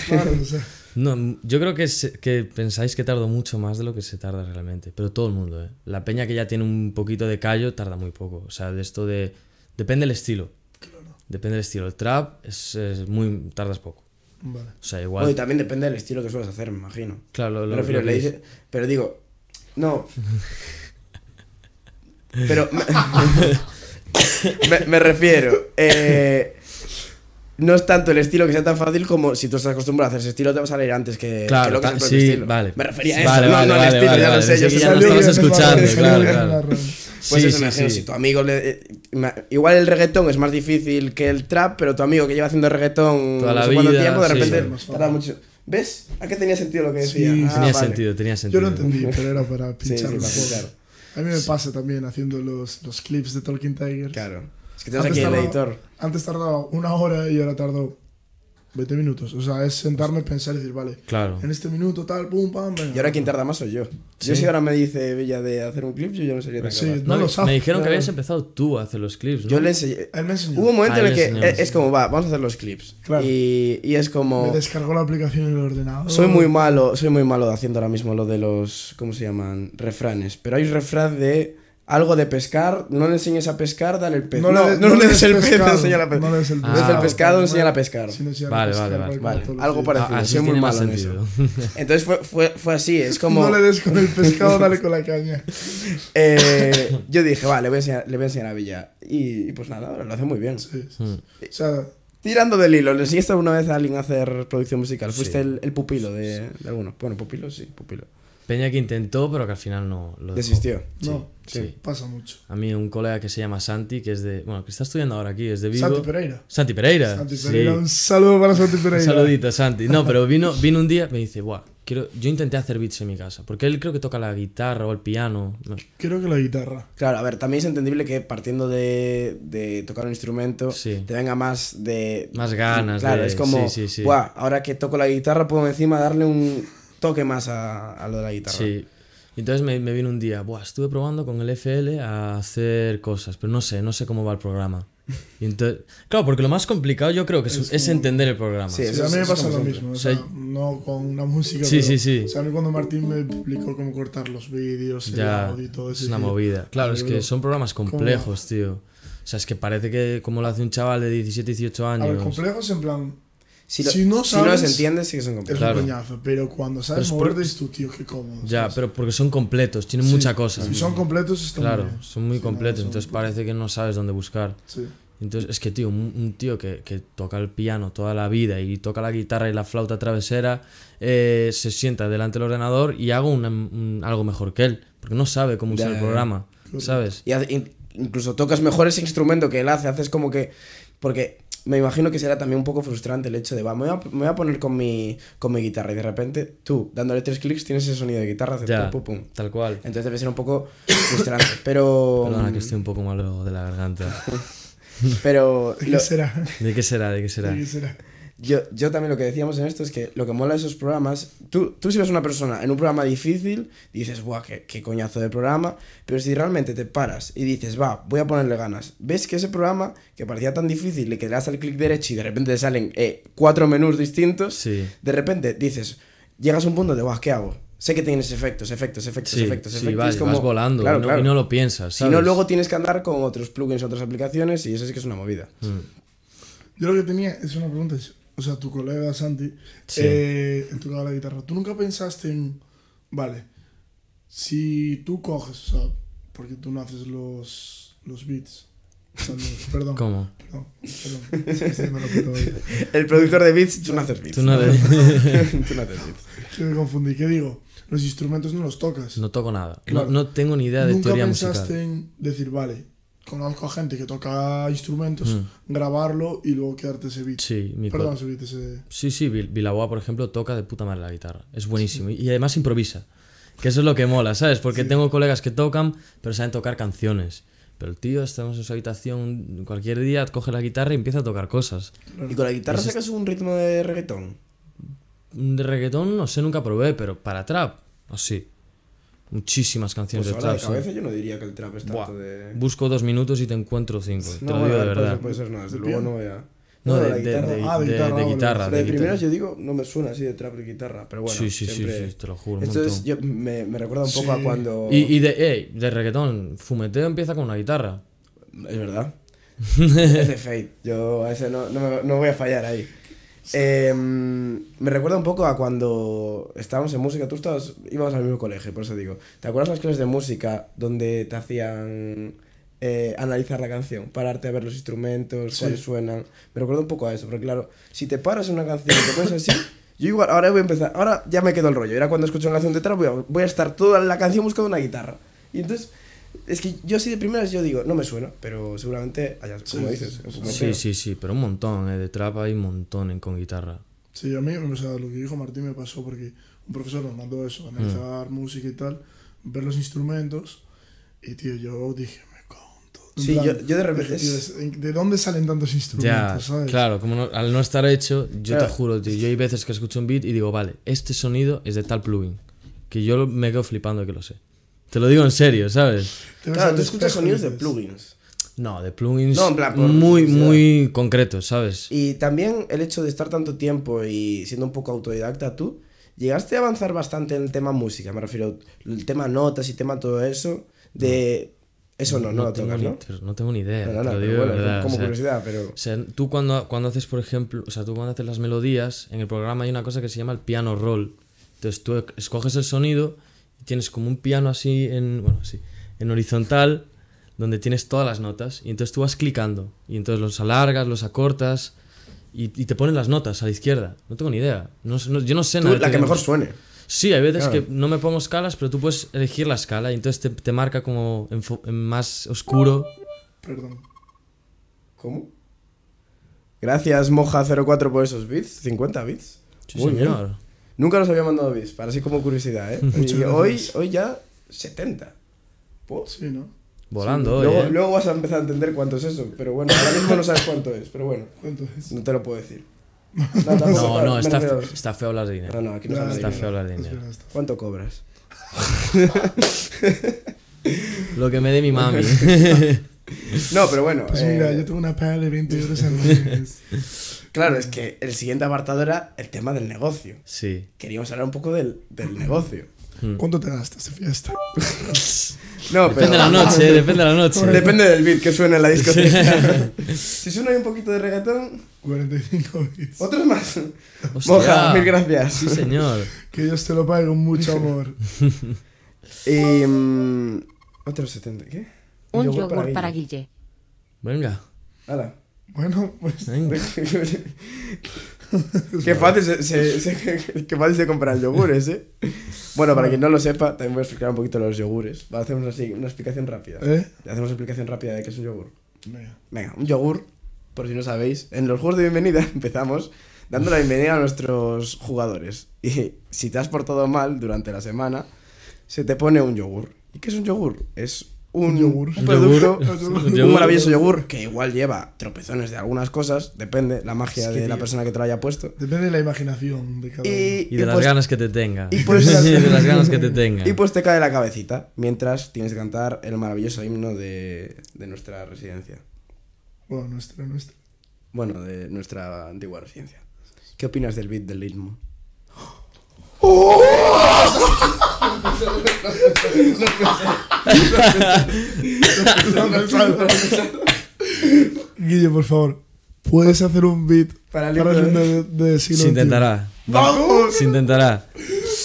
No, yo creo que, que pensáis que tardo mucho más de lo que se tarda realmente, pero todo el mundo, ¿eh? La peña que ya tiene un poquito de callo tarda muy poco, o sea, de esto de... Depende del estilo. Depende del estilo. El trap es, muy. tardas poco. Vale. O sea, igual. Bueno, y también depende del estilo que sueles hacer, me imagino. Claro, lo, lo, refiero, le dice, Pero digo, no. pero. me, refiero. Eh, no es tanto el estilo que sea tan fácil como si tú estás acostumbrado a hacer ese estilo, te vas a salir antes que, lo que es el estilo. Me refería a eso. no, no al estilo, ya lo sé. ya lo escuchando, claro, claro. Pues eso, sí, imagino, si tu amigo eh, Igual el reggaetón es más difícil que el trap, pero tu amigo que lleva haciendo reggaetón Toda el tiempo, de repente tarda mucho. ¿Ves? ¿A qué tenía sentido lo que decía? Ah, tenía sentido, tenía sentido. Yo lo entendí, pero era para pinchar A mí me pasa también haciendo los, los clips de Talking Tiger Claro. Es que tenemos aquí el editor. Antes tardaba una hora y ahora tardó 20 minutos. O sea, es sentarme, pensar y decir, vale, claro. en este minuto tal, pum, pam. Y ahora quien tarda más soy yo. Yo si ahora me dice Bella de hacer un clip, yo ya no sería tan sí, No, Me dijeron que habías empezado tú a hacer los clips. Yo le enseñé. Hubo un momento en el que es, como, va, vamos a hacer los clips. Y, y, es como. Me descargó la aplicación en el ordenador. Soy muy malo, soy muy malo haciendo ahora mismo lo de los. ¿Cómo se llaman? Refranes. Pero hay un refrán de algo de pescar, no le enseñes a pescar, dale el pez. No, no, le, no le, des el ah, pescado, pez, enseña a pescar No le des el, el pescado, enseña a pescar. vale, vale, vale, Algo parecido, ah, ah soy muy malo Entonces fue, fue, fue, así, es como... No le des con el pescado, dale con la caña. Eh, yo dije, vale, le voy a enseñar, le voy a, enseñar a Villa. Y, pues nada, lo hace muy bien. Sí, sí, hmm. O sea... Tirando del hilo, ¿le enseñaste alguna vez a alguien a hacer producción musical? ¿Fuiste el, pupilo de, de alguno? Bueno, pupilo, sí, pupilo. Peña que intentó, pero que al final no lo Desistió. no, sí. pasa mucho. A mí un colega que se llama Santi, que es de... Bueno, que está estudiando ahora aquí, es de Vigo. Santi Pereira. Santi Pereira. Santi Pereira, un saludo para Santi Pereira. Un saludito, Santi. No, pero vino, vino un día, me dice, buah, quiero... yo intenté hacer beats en mi casa, porque él creo que toca la guitarra o el piano. Creo que la guitarra. Claro, a ver, también es entendible que partiendo de, tocar un instrumento, te venga más de... Más ganas. Claro, es como, buah, ahora que toco la guitarra puedo encima darle un toque más a, lo de la guitarra. Sí. Entonces me, vino un día, Buah, estuve probando con el FL a hacer cosas, pero no sé, no sé cómo va el programa. claro, porque lo más complicado yo creo que es, entender el programa. Sí, a mí me pasa lo mismo, no con la música. Sí, sí, sí. cuando Martín me explicó cómo cortar los vídeos, ya, y todo eso. Es una movida. Ah, claro, es que son programas complejos, tío. O sea, es que parece que como lo hace un chaval de 17, 18 años. A complejos en plan si, no sabes, si, no, entiendes, sí que son completos. Es un coñazo, pero cuando sabes pero moverte, por... tú, tío, qué cómodo. Ya, pero porque son completos, tienen muchas cosas. cosa. Si son completos, están Claro, muy bien. son muy completos, entonces parece que no sabes dónde buscar. Sí. Entonces, es que, tío, un, tío que, toca el piano toda la vida y toca la guitarra y la flauta travesera, eh, se sienta delante del ordenador y hago un, algo mejor que él, porque no sabe cómo usar el programa, ¿sabes? Y incluso tocas mejor ese instrumento que él hace, haces como que... Porque me imagino que será también un poco frustrante el hecho de, va, me voy a, poner con mi, con mi guitarra y de repente tú, dándole tres clics, tienes ese sonido de guitarra, pum, tal cual. Entonces debe ser un poco frustrante, pero... Perdona que mm, estoy un poco malo de la garganta. pero... qué será? ¿De qué será? ¿De qué será? ¿De qué será? Yo, también lo que decíamos en esto es que lo que mola de esos programas, tú, tú si ves una persona en un programa difícil, dices, guau, qué, qué coñazo de programa, pero si realmente te paras y dices, va, voy a ponerle ganas, ves que ese programa que parecía tan difícil le das al clic derecho y de repente te salen eh, cuatro menús distintos, sí. de repente dices, llegas a un punto de, guau, ¿qué hago? sé que tienes efectos, efectos, efectos, efectos, efectos. vas, como, volando y, no, lo piensas. Si no, luego tienes que andar con otros plugins, otras aplicaciones y eso es que es una movida. Mm. Yo lo que tenía es una pregunta, o sea, tu colega Santi, en eh, en tu la guitarra, ¿tú nunca pensaste en, vale, si tú coges, o sea, porque tú no haces los, los beats, Perdón. ¿Cómo? Perdón, El productor de beats, tú no haces beats. Tú no, haces beats. me confundí. ¿Qué digo? Los instrumentos no los tocas. No toco nada. No, tengo ni idea de teoría musical. ¿Nunca pensaste en decir, vale, conozco a gente que toca instrumentos, mm. grabarlo y luego quedarte ese beat. Sí, mi Perdón, ese beat, Sí, sí, Vilaboa, por ejemplo, toca de puta madre la guitarra. Es buenísimo. Y además improvisa. Que eso es lo que mola, ¿sabes? Porque tengo colegas que tocan, pero saben tocar canciones. Pero el tío, estamos en su habitación cualquier día, coge la guitarra y empieza a tocar cosas. ¿Y con la guitarra sacas un ritmo de reggaetón? De reggaetón no sé, nunca probé, pero para trap, así. Muchísimas canciones pues de trap. De cabeza, ¿eh? yo no diría que el trap es tanto de. Busco dos minutos y te encuentro cinco. No, te lo digo de pues verdad. Puede ser, no, desde luego no voy a. No, de, de, guitarra. De, guitarra. de, primeras yo digo, no me suena así de trap de guitarra, pero bueno. Sí, sí, siempre... sí, sí, te lo juro. Esto yo, me, me, recuerda un poco a cuando. Y, y de, hey, de reggaetón, Fumeteo empieza con una guitarra. Es verdad. es de Fate, yo a ese no, no voy a fallar ahí. Em, me recuerda un poco a cuando estábamos en música, tú estabas, íbamos al mismo colegio, por eso digo. ¿Te acuerdas las clases de música donde te hacían eh, analizar la canción, pararte a ver los instrumentos, cuáles suenan? Me recuerda un poco a eso, porque claro, si te paras en una canción y te pones así, yo igual, ahora voy a empezar, ahora ya me quedo el rollo. Era cuando escucho una canción de trap, voy a, voy a estar toda la canción buscando una guitarra. Y entonces es que yo sí de primeras yo digo, no me suena, pero seguramente allá, como sí, dices. Sí, sí, sí, pero un montón, eh, de trap hay un montón con guitarra. Sí, a mí, o sea, lo que dijo Martín me pasó porque un profesor nos mandó eso, analizar mm. música y tal, ver los instrumentos, y tío, yo dije, me conto. Sí, yo, yo, de repente... ¿De dónde salen tantos instrumentos? Ya, Claro, como al no estar hecho, yo te eh. juro, tío, yo hay veces que escucho un beat y digo, vale, este sonido es de tal plugin, que yo me quedo flipando que lo sé. Te lo digo en serio, ¿sabes? Claro, tú escuchas sonidos de plugins. No, de plugins muy, muy concretos, ¿sabes? Y también el hecho de estar tanto tiempo y siendo un poco autodidacta tú, llegaste a avanzar bastante en el tema música, me refiero el tema notas y tema todo eso, de... Eso no, no, no tengo tocas, ¿no? ¿no? tengo ni idea, te lo digo, bueno, como curiosidad, pero... O sea, tú cuando, cuando haces, por ejemplo, o sea, tú cuando haces las melodías, en el programa hay una cosa que se llama el piano roll. Entonces tú escoges el sonido tienes como un piano así en, bueno, en horizontal donde tienes todas las notas y entonces tú vas clicando y entonces los alargas, los acortas y, te ponen las notas a la izquierda. No tengo ni idea. No, yo no sé nada. La que, mejor suene. Sí, hay veces que no me pongo escalas, pero tú puedes elegir la escala y entonces te, marca como en, más oscuro. Perdón. ¿Cómo? Gracias, Moja04 por esos bits. 50 bits. Muy Bien. Nunca nos había mandado bis, para así como curiosidad, ¿eh? hoy, hoy ya 70. Pues, sí, ¿no? Volando. hoy. ¿eh? luego, vas a empezar a entender cuánto es eso, pero bueno, ahora mismo no sabes cuánto es, pero bueno. ¿Cuánto es? No te lo puedo decir. No, no, está, feo hablar de No, no, aquí no, no está feo la línea. ¿Cuánto cobras? lo que me dé mi mami. no, pero bueno. Pues mira, eh, yo tengo una paga de 20 euros al mes. Claro, es mm. que el siguiente apartado era el tema del negocio. Sí. Queríamos hablar un poco del, del negocio. Mm. ¿Cuánto te gastas de fiesta? no, depende de la noche, depende de la noche. Depende del beat que suene en la discoteca. si suena un poquito de reggaetón... 45 bits. ¿Otros más? Hostia, Moja, mil gracias. Sí, señor. que Dios te lo pague con mucho amor. y... Em, otros 70, ¿qué? Un yogur para, para Guille. Venga. Hala. Bueno, pues. Venga. qué fácil se, se, yogures, ¿eh? Bueno, para quien no lo sepa, también voy a explicar un poquito los yogures. Vamos a hacer una, una explicación rápida. ¿Eh? Hacemos una explicación rápida de qué es un yogur. Venga. Venga, un yogur, por si no sabéis. En los juegos de bienvenida empezamos dando la bienvenida a nuestros jugadores. Y si te has portado mal durante la semana, se te pone un yogur. ¿Y qué es un yogur? Es un, yogur. Un maravilloso yogur que igual lleva tropezones de algunas cosas, depende la magia de la persona que te lo haya puesto. Depende de la imaginación de cada Y, de las ganas que te tenga. Y, pues, te cae la cabecita mientras tienes que cantar el maravilloso himno de, nuestra residencia. Bueno, nuestra, nuestra. Bueno, de nuestra antigua residencia. ¿Qué opinas del beat del ritmo? ¡Oh! Guille, por favor, ¿puedes hacer un beat para, para ¿eh? de, Se intentará. ¡Vamos! Se intentará.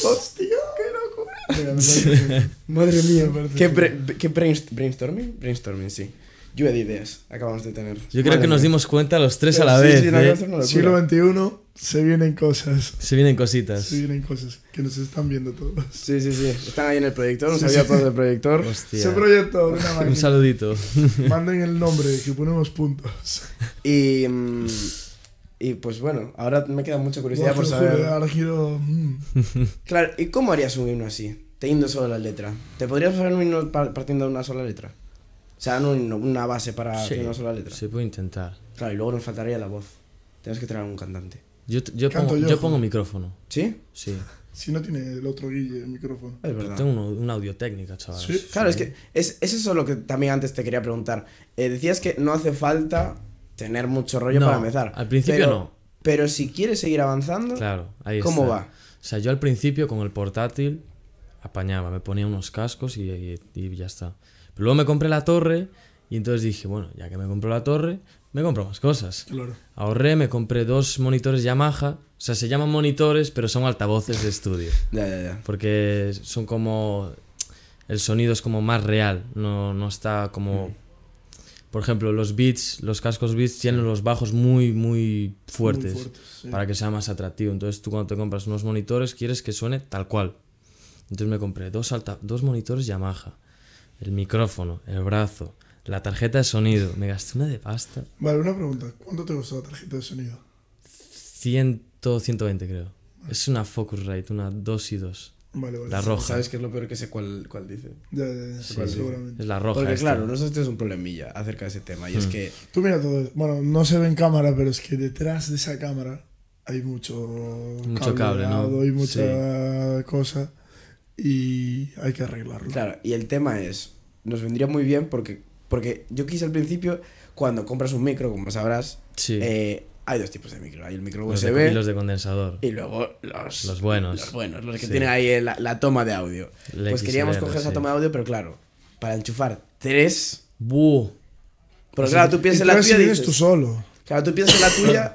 ¡Hostia! ¡Qué locura! Madre mía. ¿Qué, ¿Qué brainstorming? Brainstorming, sí. Lluvia de ideas acabamos de tener. Yo creo que nos dimos cuenta los tres a la vez. Sí, ¿eh? Siglo XXI, se vienen cosas. Se vienen cositas. Se vienen cosas que nos están viendo todos. Sí, sí, sí. Están ahí en el proyector, no había sabía el proyector. Hostia. Se proyectó una Un saludito. Manden el nombre, que ponemos puntos. Y. Mm, y pues bueno, ahora me queda mucha curiosidad por saber. Mm. Claro, ¿y cómo harías un himno así? Teniendo solo la letra. ¿Te podrías hacer un himno partiendo de una sola letra? O sea, no, una base para sí, una sola letra. Se puede intentar. Claro, y luego nos faltaría la voz. Tienes que traer un cantante. Yo, yo, pongo, micrófono. ¿Sí? Sí. Si no tiene el otro Guille el micrófono. Es verdad. Tengo una, una audio técnica, chaval. Claro, es que es, es, eso lo que también antes te quería preguntar. Eh, decías que no hace falta tener mucho rollo para empezar. Al principio no. Pero si quieres seguir avanzando, claro, ahí ¿cómo va? O sea, yo al principio con el portátil apañaba, me ponía unos cascos y, y ya está luego me compré la torre y entonces dije, bueno, ya que me compró la torre, me compro más cosas. Claro. Ahorré, me compré dos monitores Yamaha. O sea, se llaman monitores, pero son altavoces de estudio. Porque son como... El sonido es como más real, no, está como... Mm. Por ejemplo, los beats, los cascos beats tienen los bajos muy, muy fuertes, para que sea más atractivo. Entonces tú cuando te compras unos monitores quieres que suene tal cual. Entonces me compré dos, dos monitores Yamaha el micrófono, el brazo, la tarjeta de sonido. Me gasté una de pasta. Vale, una pregunta. ¿Cuánto te costó la tarjeta de sonido? 120 creo. Es una Focusrite, una 2 y 2. Vale, vale. La roja. Sabes que es lo peor que sé cuál, cuál dice. Es la roja. Claro, no sé, si es un problemilla acerca de ese tema. Y es hmm. que. Tú mira todo. Bueno, no se ve en cámara, pero es que detrás de esa cámara hay mucho. Mucho cable, ¿no? Hay mucha cosa y hay que arreglarlo. Claro, y el tema es, nos vendría muy bien porque, porque yo quise al principio, cuando compras un micro, como sabrás, eh, hay dos tipos de micro. Hay el micro USB. y los de condensador. Y luego los, buenos. Los buenos, que tienen ahí la, toma de audio. pues queríamos coger esa toma de audio, pero claro, para enchufar tres. ¡Buh! Pero claro, tú piensas en la tuya. Dices, tú solo. Claro, tú piensas en la tuya,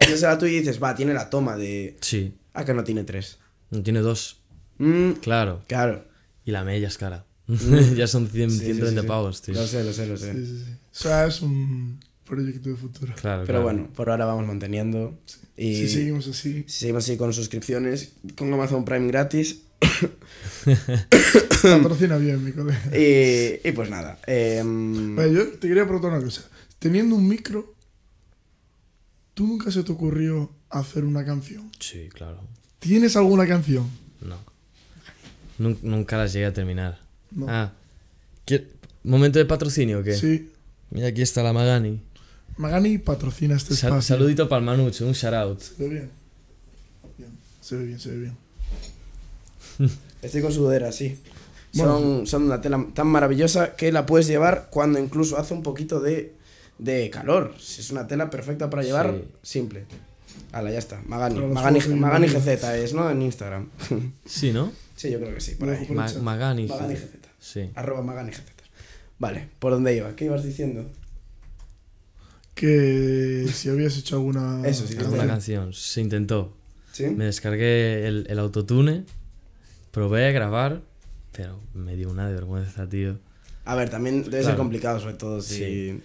y dices, va, tiene la toma de. Sí. Ah, no tiene tres. No tiene dos. Mm. claro. Claro. Y la media es cara. Mm. ya son 120 tío. Lo sé, lo sé, lo sé. O sea, es un proyecto de futuro. Claro, Pero bueno, por ahora vamos manteniendo. Y si seguimos así. Si seguimos así con suscripciones, con Amazon Prime gratis. Patrocina bien, mi colega. Y, pues nada. Em, yo te quería preguntar una cosa. Teniendo un micro, ¿tú nunca se te ocurrió hacer una canción? Sí, claro. ¿Tienes alguna canción? No. Nunca las llegué a terminar. Ah. ¿Momento de patrocinio o qué? Sí. Mira, aquí está la Magani. Magani patrocina este espacio. Saludito para el Manucho, un shout out. Se ve bien. Se ve bien, se ve bien. Estoy con sudadera, sí. Son, son, una tela tan maravillosa que la puedes llevar cuando incluso hace un poquito de, de calor. Es una tela perfecta para llevar simple. Ala, ya está. Magani. Magani, GZ es, ¿no? En Instagram. Sí, ¿no? Sí, yo creo que sí. Por Magani, GZ. Arroba Magani GZ. Vale, ¿por dónde iba? ¿Qué ibas diciendo? Que si habías hecho alguna, Eso, canción. Se intentó. ¿Sí? Me descargué el, autotune, probé a grabar, pero me dio una de vergüenza, tío. A ver, también debe ser complicado, sobre todo si.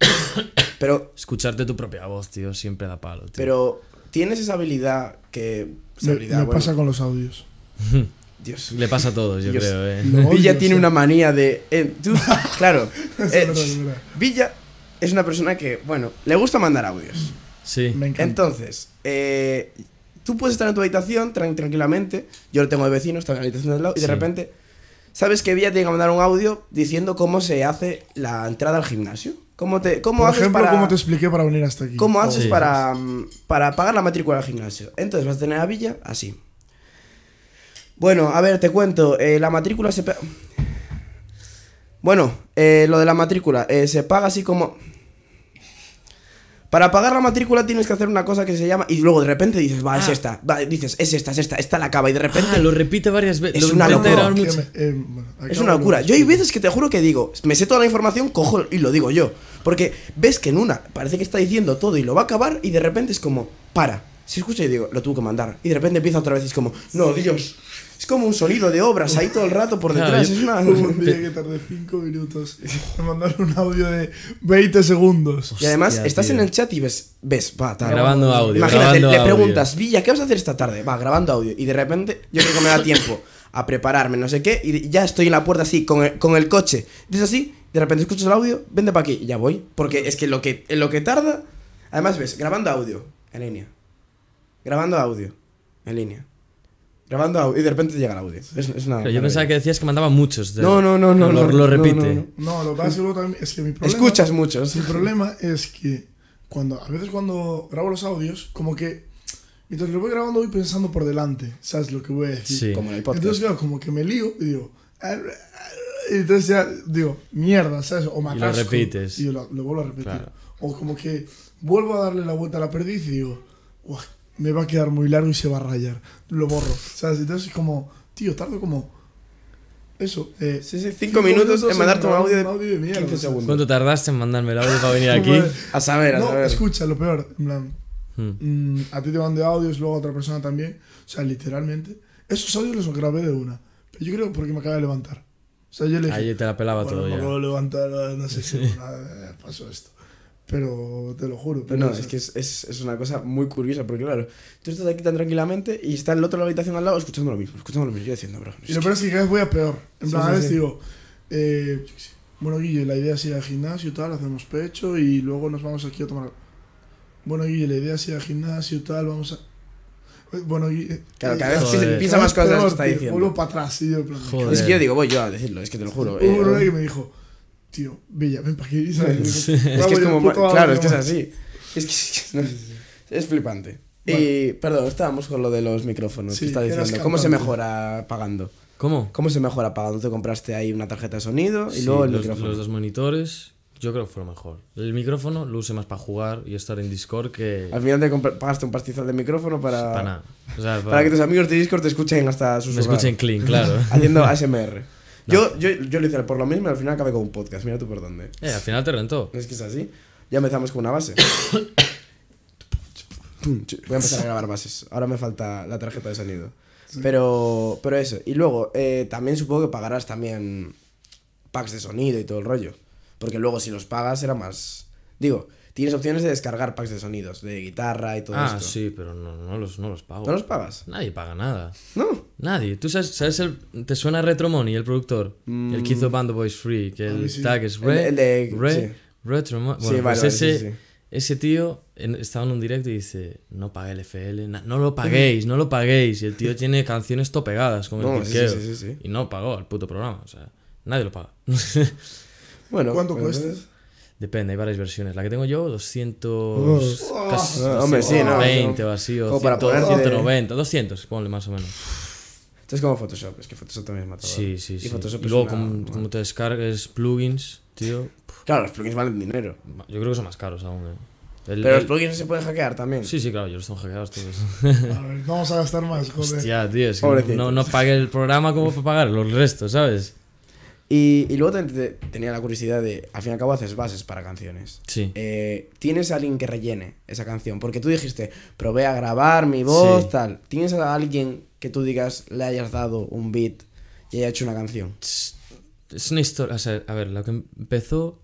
Pero. Escucharte tu propia voz, tío, siempre da palo, tío. Pero tienes esa habilidad que. pasa con los audios. Dios. Le pasa a todos, yo creo, eh. Villa tiene una manía de. Eh, claro. Eh, Villa es una persona que, bueno, le gusta mandar audios. Sí. Entonces, eh, tú puedes estar en tu habitación tranquilamente. Yo lo tengo de vecino, está en la habitación del lado, y de repente. ¿Sabes que Villa tiene que mandar un audio diciendo cómo se hace la entrada al gimnasio? ¿Cómo te, cómo haces para, te expliqué para venir hasta aquí. ¿Cómo haces para, pagar la matrícula del gimnasio? Entonces vas a tener a Villa así. Bueno, a ver, te cuento. Eh, la matrícula se... Bueno, eh, lo de la matrícula eh, se paga así como... Para pagar la matrícula tienes que hacer una cosa que se llama. Y luego de repente dices, va, es ah. esta. Va, dices, es esta, es esta, esta la acaba. Y de repente. Ah, lo repite varias veces. Es una locura. Eh, es una locura. Yo hay veces que te juro que digo, me sé toda la información, cojo y lo digo yo. Porque ves que en una parece que está diciendo todo y lo va a acabar, y de repente es como, para. si escucha y digo, lo tuvo que mandar. Y de repente empieza otra vez y es como, no, Dios. Es como un sonido de obras ahí todo el rato por detrás. es una... un día que tardé 5 minutos. en mandar un audio de 20 segundos. y además estás en el chat y ves, ves, va, Grabando audio. Imagínate, le preguntas, Villa, ¿qué vas a hacer esta tarde? Va, grabando audio. Y de repente, yo creo que me da tiempo a prepararme, no sé qué, y ya estoy en la puerta así, con el, con el coche. Dices así, de repente escuchas el audio, vende para aquí, ya voy. Porque es que lo que, lo que tarda. Además, ves, grabando audio, en línea. Grabando audio, en línea. Grabando y de repente llega el Es, es una yo pensaba que decías que mandaba muchos. De, no, no, no, no, lo, no, lo repite. No, no, no. lo también pasa es que mi problema. Escuchas muchos. Mi problema es que cuando a veces cuando grabo los audios, como que mientras lo voy grabando voy pensando por delante, ¿sabes lo que voy a decir? Sí. Como en el Entonces, claro, como que me lío y digo. Y entonces ya digo, mierda, ¿sabes? O me Y lo repites. Y yo lo, vuelvo a repetir. O como que vuelvo a darle la vuelta a la perdiz y digo, me va a quedar muy largo y se va a rayar. Lo borro. O ¿Sabes? Entonces es como, tío, tardo como. Eso. Eh, sí, sí, cinco, minutos, en mandarte un audio de, ¿Cuánto tardaste en mandarme el audio para venir aquí? a saber, a no, saber. Escucha, lo peor. En plan, hmm. mm, a ti te mandé audios, luego a otra persona también. O sea, literalmente. Esos audios los grabé de una. Pero yo creo porque me acaba de levantar. O sea, yo le dije, Ahí te la pelaba bueno, No Me ya. levantar, no sé si eh, pasó esto. Pero te lo juro. Pero no, es que es, es, una cosa muy curiosa, porque claro, tú estás aquí tan tranquilamente y está el otro en la habitación al lado escuchando lo mismo, escuchando lo mismo, yo diciendo, bro. Y lo peor es que cada vez voy a peor. En plan, a veces digo, eh, bueno, Guille, la idea es ir al gimnasio, y tal, hacemos pecho y luego nos vamos aquí a tomar. Bueno, Guille, la idea es ir al gimnasio, y tal, vamos a. Bueno, Guille, eh, claro, cada eh, vez piensa más cosas, está diciendo. atrás, Es que yo digo, voy yo a decirlo, es que te lo juro. Hubo uno eh, que me dijo, tío, Bella, ven para es que es como. claro, es que es así. Es que, es, flipante. Y, perdón, estábamos con lo de los micrófonos. diciendo? ¿Cómo se mejora pagando? ¿Cómo? ¿Cómo se mejora pagando? Te compraste ahí una tarjeta de sonido y luego los, Los dos monitores, yo creo que fue lo mejor. El micrófono lo usé más para jugar y estar en Discord que. Al final te pagaste un pastizal de micrófono para. Para, para... que tus amigos de Discord te escuchen hasta sus. Me escuchen clean, claro. Haciendo ASMR. Yo, yo, lo por lo mismo, al final acabé con un podcast. Mira tú por dónde. Eh, al final te rentó. Es que es así. Ya empezamos con una base. Voy a empezar a grabar bases. Ahora me falta la tarjeta de sonido. Pero, pero eso. Y luego, eh, también supongo que pagarás también packs de sonido y todo el rollo. Porque luego, si los pagas, era más. Digo, tienes opciones de descargar packs de sonidos, de guitarra y todo eso. Ah, sí, pero no, no, los, no los pago. ¿No los pagas? Nadie paga nada. No. Nadie. ¿Tú sabes, sabes el, te suena Retro Money, el productor? Mm. El que hizo Band of Boys Free, que el tag es Red, pues ese, ese tío estaba en un directo y dice, no pagué el FL, no lo paguéis, no lo paguéis. Y el tío tiene canciones topegadas con el Y no pagó el puto programa, o sea, nadie lo paga. bueno, ¿cuánto cuesta? Pues, Depende, hay varias versiones. La que tengo yo, 200. casi, ah, o así, o para 190, 200, ponle más o menos es como Photoshop, es que Photoshop también es matador. Sí, sí, sí. Y, Photoshop luego, como, te descargues plugins, tío. Claro, los plugins valen dinero. Yo creo que son más caros aún, eh. Pero los plugins se pueden hackear también. Sí, sí, claro, yo los tengo hackeados todos. vamos a gastar más, joder. Hostia, tío, no, no, pague el programa como para pagar los restos, ¿sabes? Y, luego tenía la curiosidad de, al fin y al cabo haces bases para canciones. Sí. Eh, ¿Tienes a alguien que rellene esa canción? Porque tú dijiste, probé a grabar mi voz, tal. ¿Tienes a alguien que tú digas, le hayas dado un beat y haya hecho una canción? Es una historia, a ver, lo que empezó...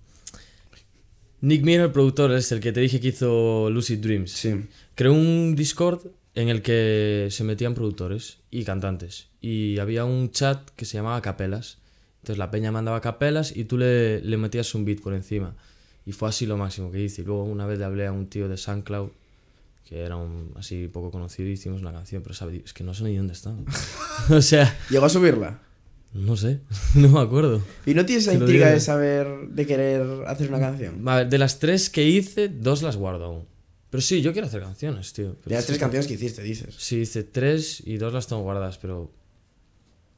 Nick Miller, el productor, es el que te dije que hizo Lucid Dreams. Sí. Creó un Discord en el que se metían productores y cantantes. Y había un chat que se llamaba Capelas entonces la peña mandaba capelas y tú le, metías un beat por encima. Y fue así lo máximo que hice. Y luego una vez le hablé a un tío de SoundCloud, que era un, así poco conocido, y hicimos una canción, pero es que no sé ni dónde está. o sea... ¿Llegó a subirla? No sé, no me acuerdo. ¿Y no tienes la intriga de saber, de querer hacer una canción? de las tres que hice, dos las guardo aún. Pero sí, yo quiero hacer canciones, tío. De las tres canciones que hiciste, dices. Sí, hice tres y dos las tengo guardadas, pero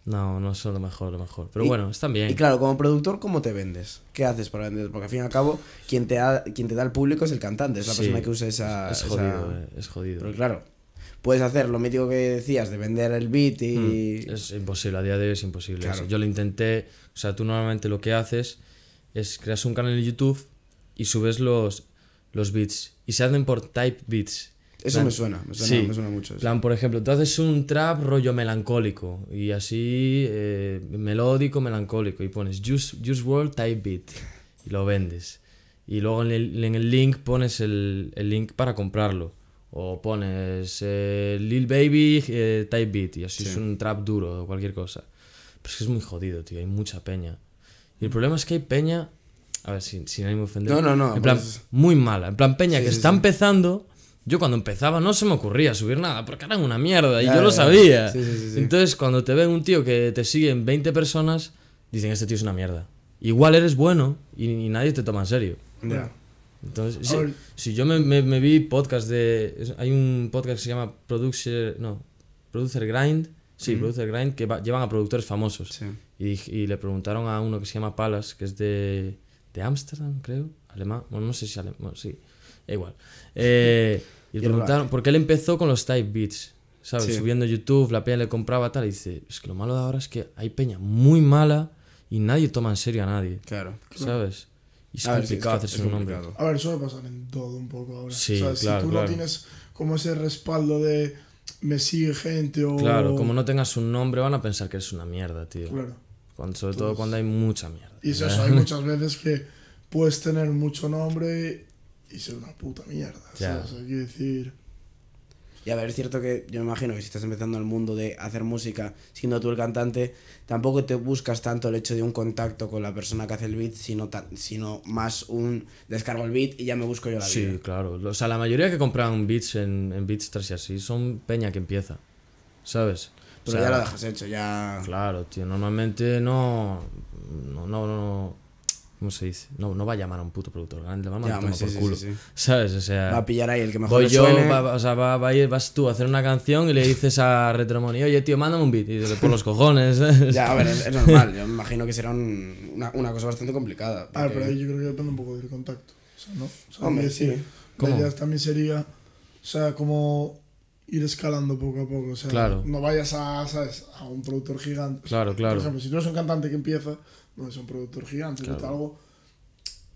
no, no es lo mejor, lo mejor. Pero bueno, están bien. Y claro, como productor, ¿cómo te vendes? ¿Qué haces para vender? Porque al fin y al cabo, quien te, quien te da el público es el cantante, es la persona que usa esa. Es jodido, eh, es jodido. Pero claro, puedes hacer lo mítico que decías de vender el beat y. Mm, es imposible, a día de hoy es imposible. Yo lo intenté. O sea, tú normalmente lo que haces es creas un canal en YouTube y subes los, los beats. Y se hacen por type beats, eso me suena, me suena, mucho. plan, por ejemplo, tú haces un trap rollo melancólico y así eh, melódico, melancólico y pones Juice, Juice World Type Beat y lo vendes. Y luego en el, en el link pones el, el, link para comprarlo. O pones eh, Lil Baby eh, Type Beat y así es un trap duro o cualquier cosa. Pero es que es muy jodido, tío, hay mucha peña. Y el problema es que hay peña a ver, si sin ánimo de No, no, no. En plan, pues muy mala. En plan, Peña, que está empezando yo cuando empezaba no se me ocurría subir nada, porque eran una mierda y yo lo sabía. Entonces, cuando te ven un tío que te siguen 20 personas, dicen, este tío es una mierda. Igual eres bueno y, nadie te toma en serio. Entonces, si, yo me, vi podcast de... Hay un podcast que se llama Producer... No, Producer Grind. Sí, Producer Grind, que llevan a productores famosos. Y, le preguntaron a uno que se llama Palas, que es de... De Ámsterdam, creo. Alemán. Bueno, no sé si alemán. sí. Igual. Eh, porque él empezó con los type beats, ¿sabes? Subiendo YouTube, la peña le compraba tal. Y dice, es que lo malo de ahora es que hay peña muy mala y nadie toma en serio a nadie. Claro. ¿Sabes? Y es complicado hacerse un nombre. A ver, eso va a pasar en todo un poco ahora. Sí, o sea, claro, si tú no tienes como ese respaldo de me sigue gente o... Claro, como no tengas un nombre van a pensar que eres una mierda, tío. Claro. sobre todo cuando hay mucha mierda. Y es eso, hay muchas veces que puedes tener mucho nombre y ser una puta mierda. ¿sabes? Hay que decir. Y a ver, es cierto que yo me imagino que si estás empezando el mundo de hacer música, siendo tú el cantante, tampoco te buscas tanto el hecho de un contacto con la persona que hace el beat, sino, sino más un descargo el beat y ya me busco yo la vida. Sí, claro. O sea, la mayoría que compran beats en, en Beatstars y así son peña que empieza, ¿sabes? Pero ya lo dejas hecho, ya... Claro, tío. Normalmente no... No, no, no ¿Cómo se dice? No, no va a llamar a un puto productor grande, va a mandar por culo. ¿Sabes? O sea. Va a pillar ahí el que mejor voy suene. o sea, va, a ir, vas tú a hacer una canción y le dices a Retromoni, oye, tío, mándame un beat. Y te por los cojones. Ya, a ver, es, normal. Yo me imagino que será una, cosa bastante complicada. Ah, porque... pero ahí yo creo que depende un poco del contacto. O sea, ¿no? O sea, sí. también sería, o sea, como ir escalando poco a poco. O sea, no vayas a, a un productor gigante. Claro, claro. Por ejemplo, si tú eres un cantante que empieza, no es un productor gigante, claro. algo.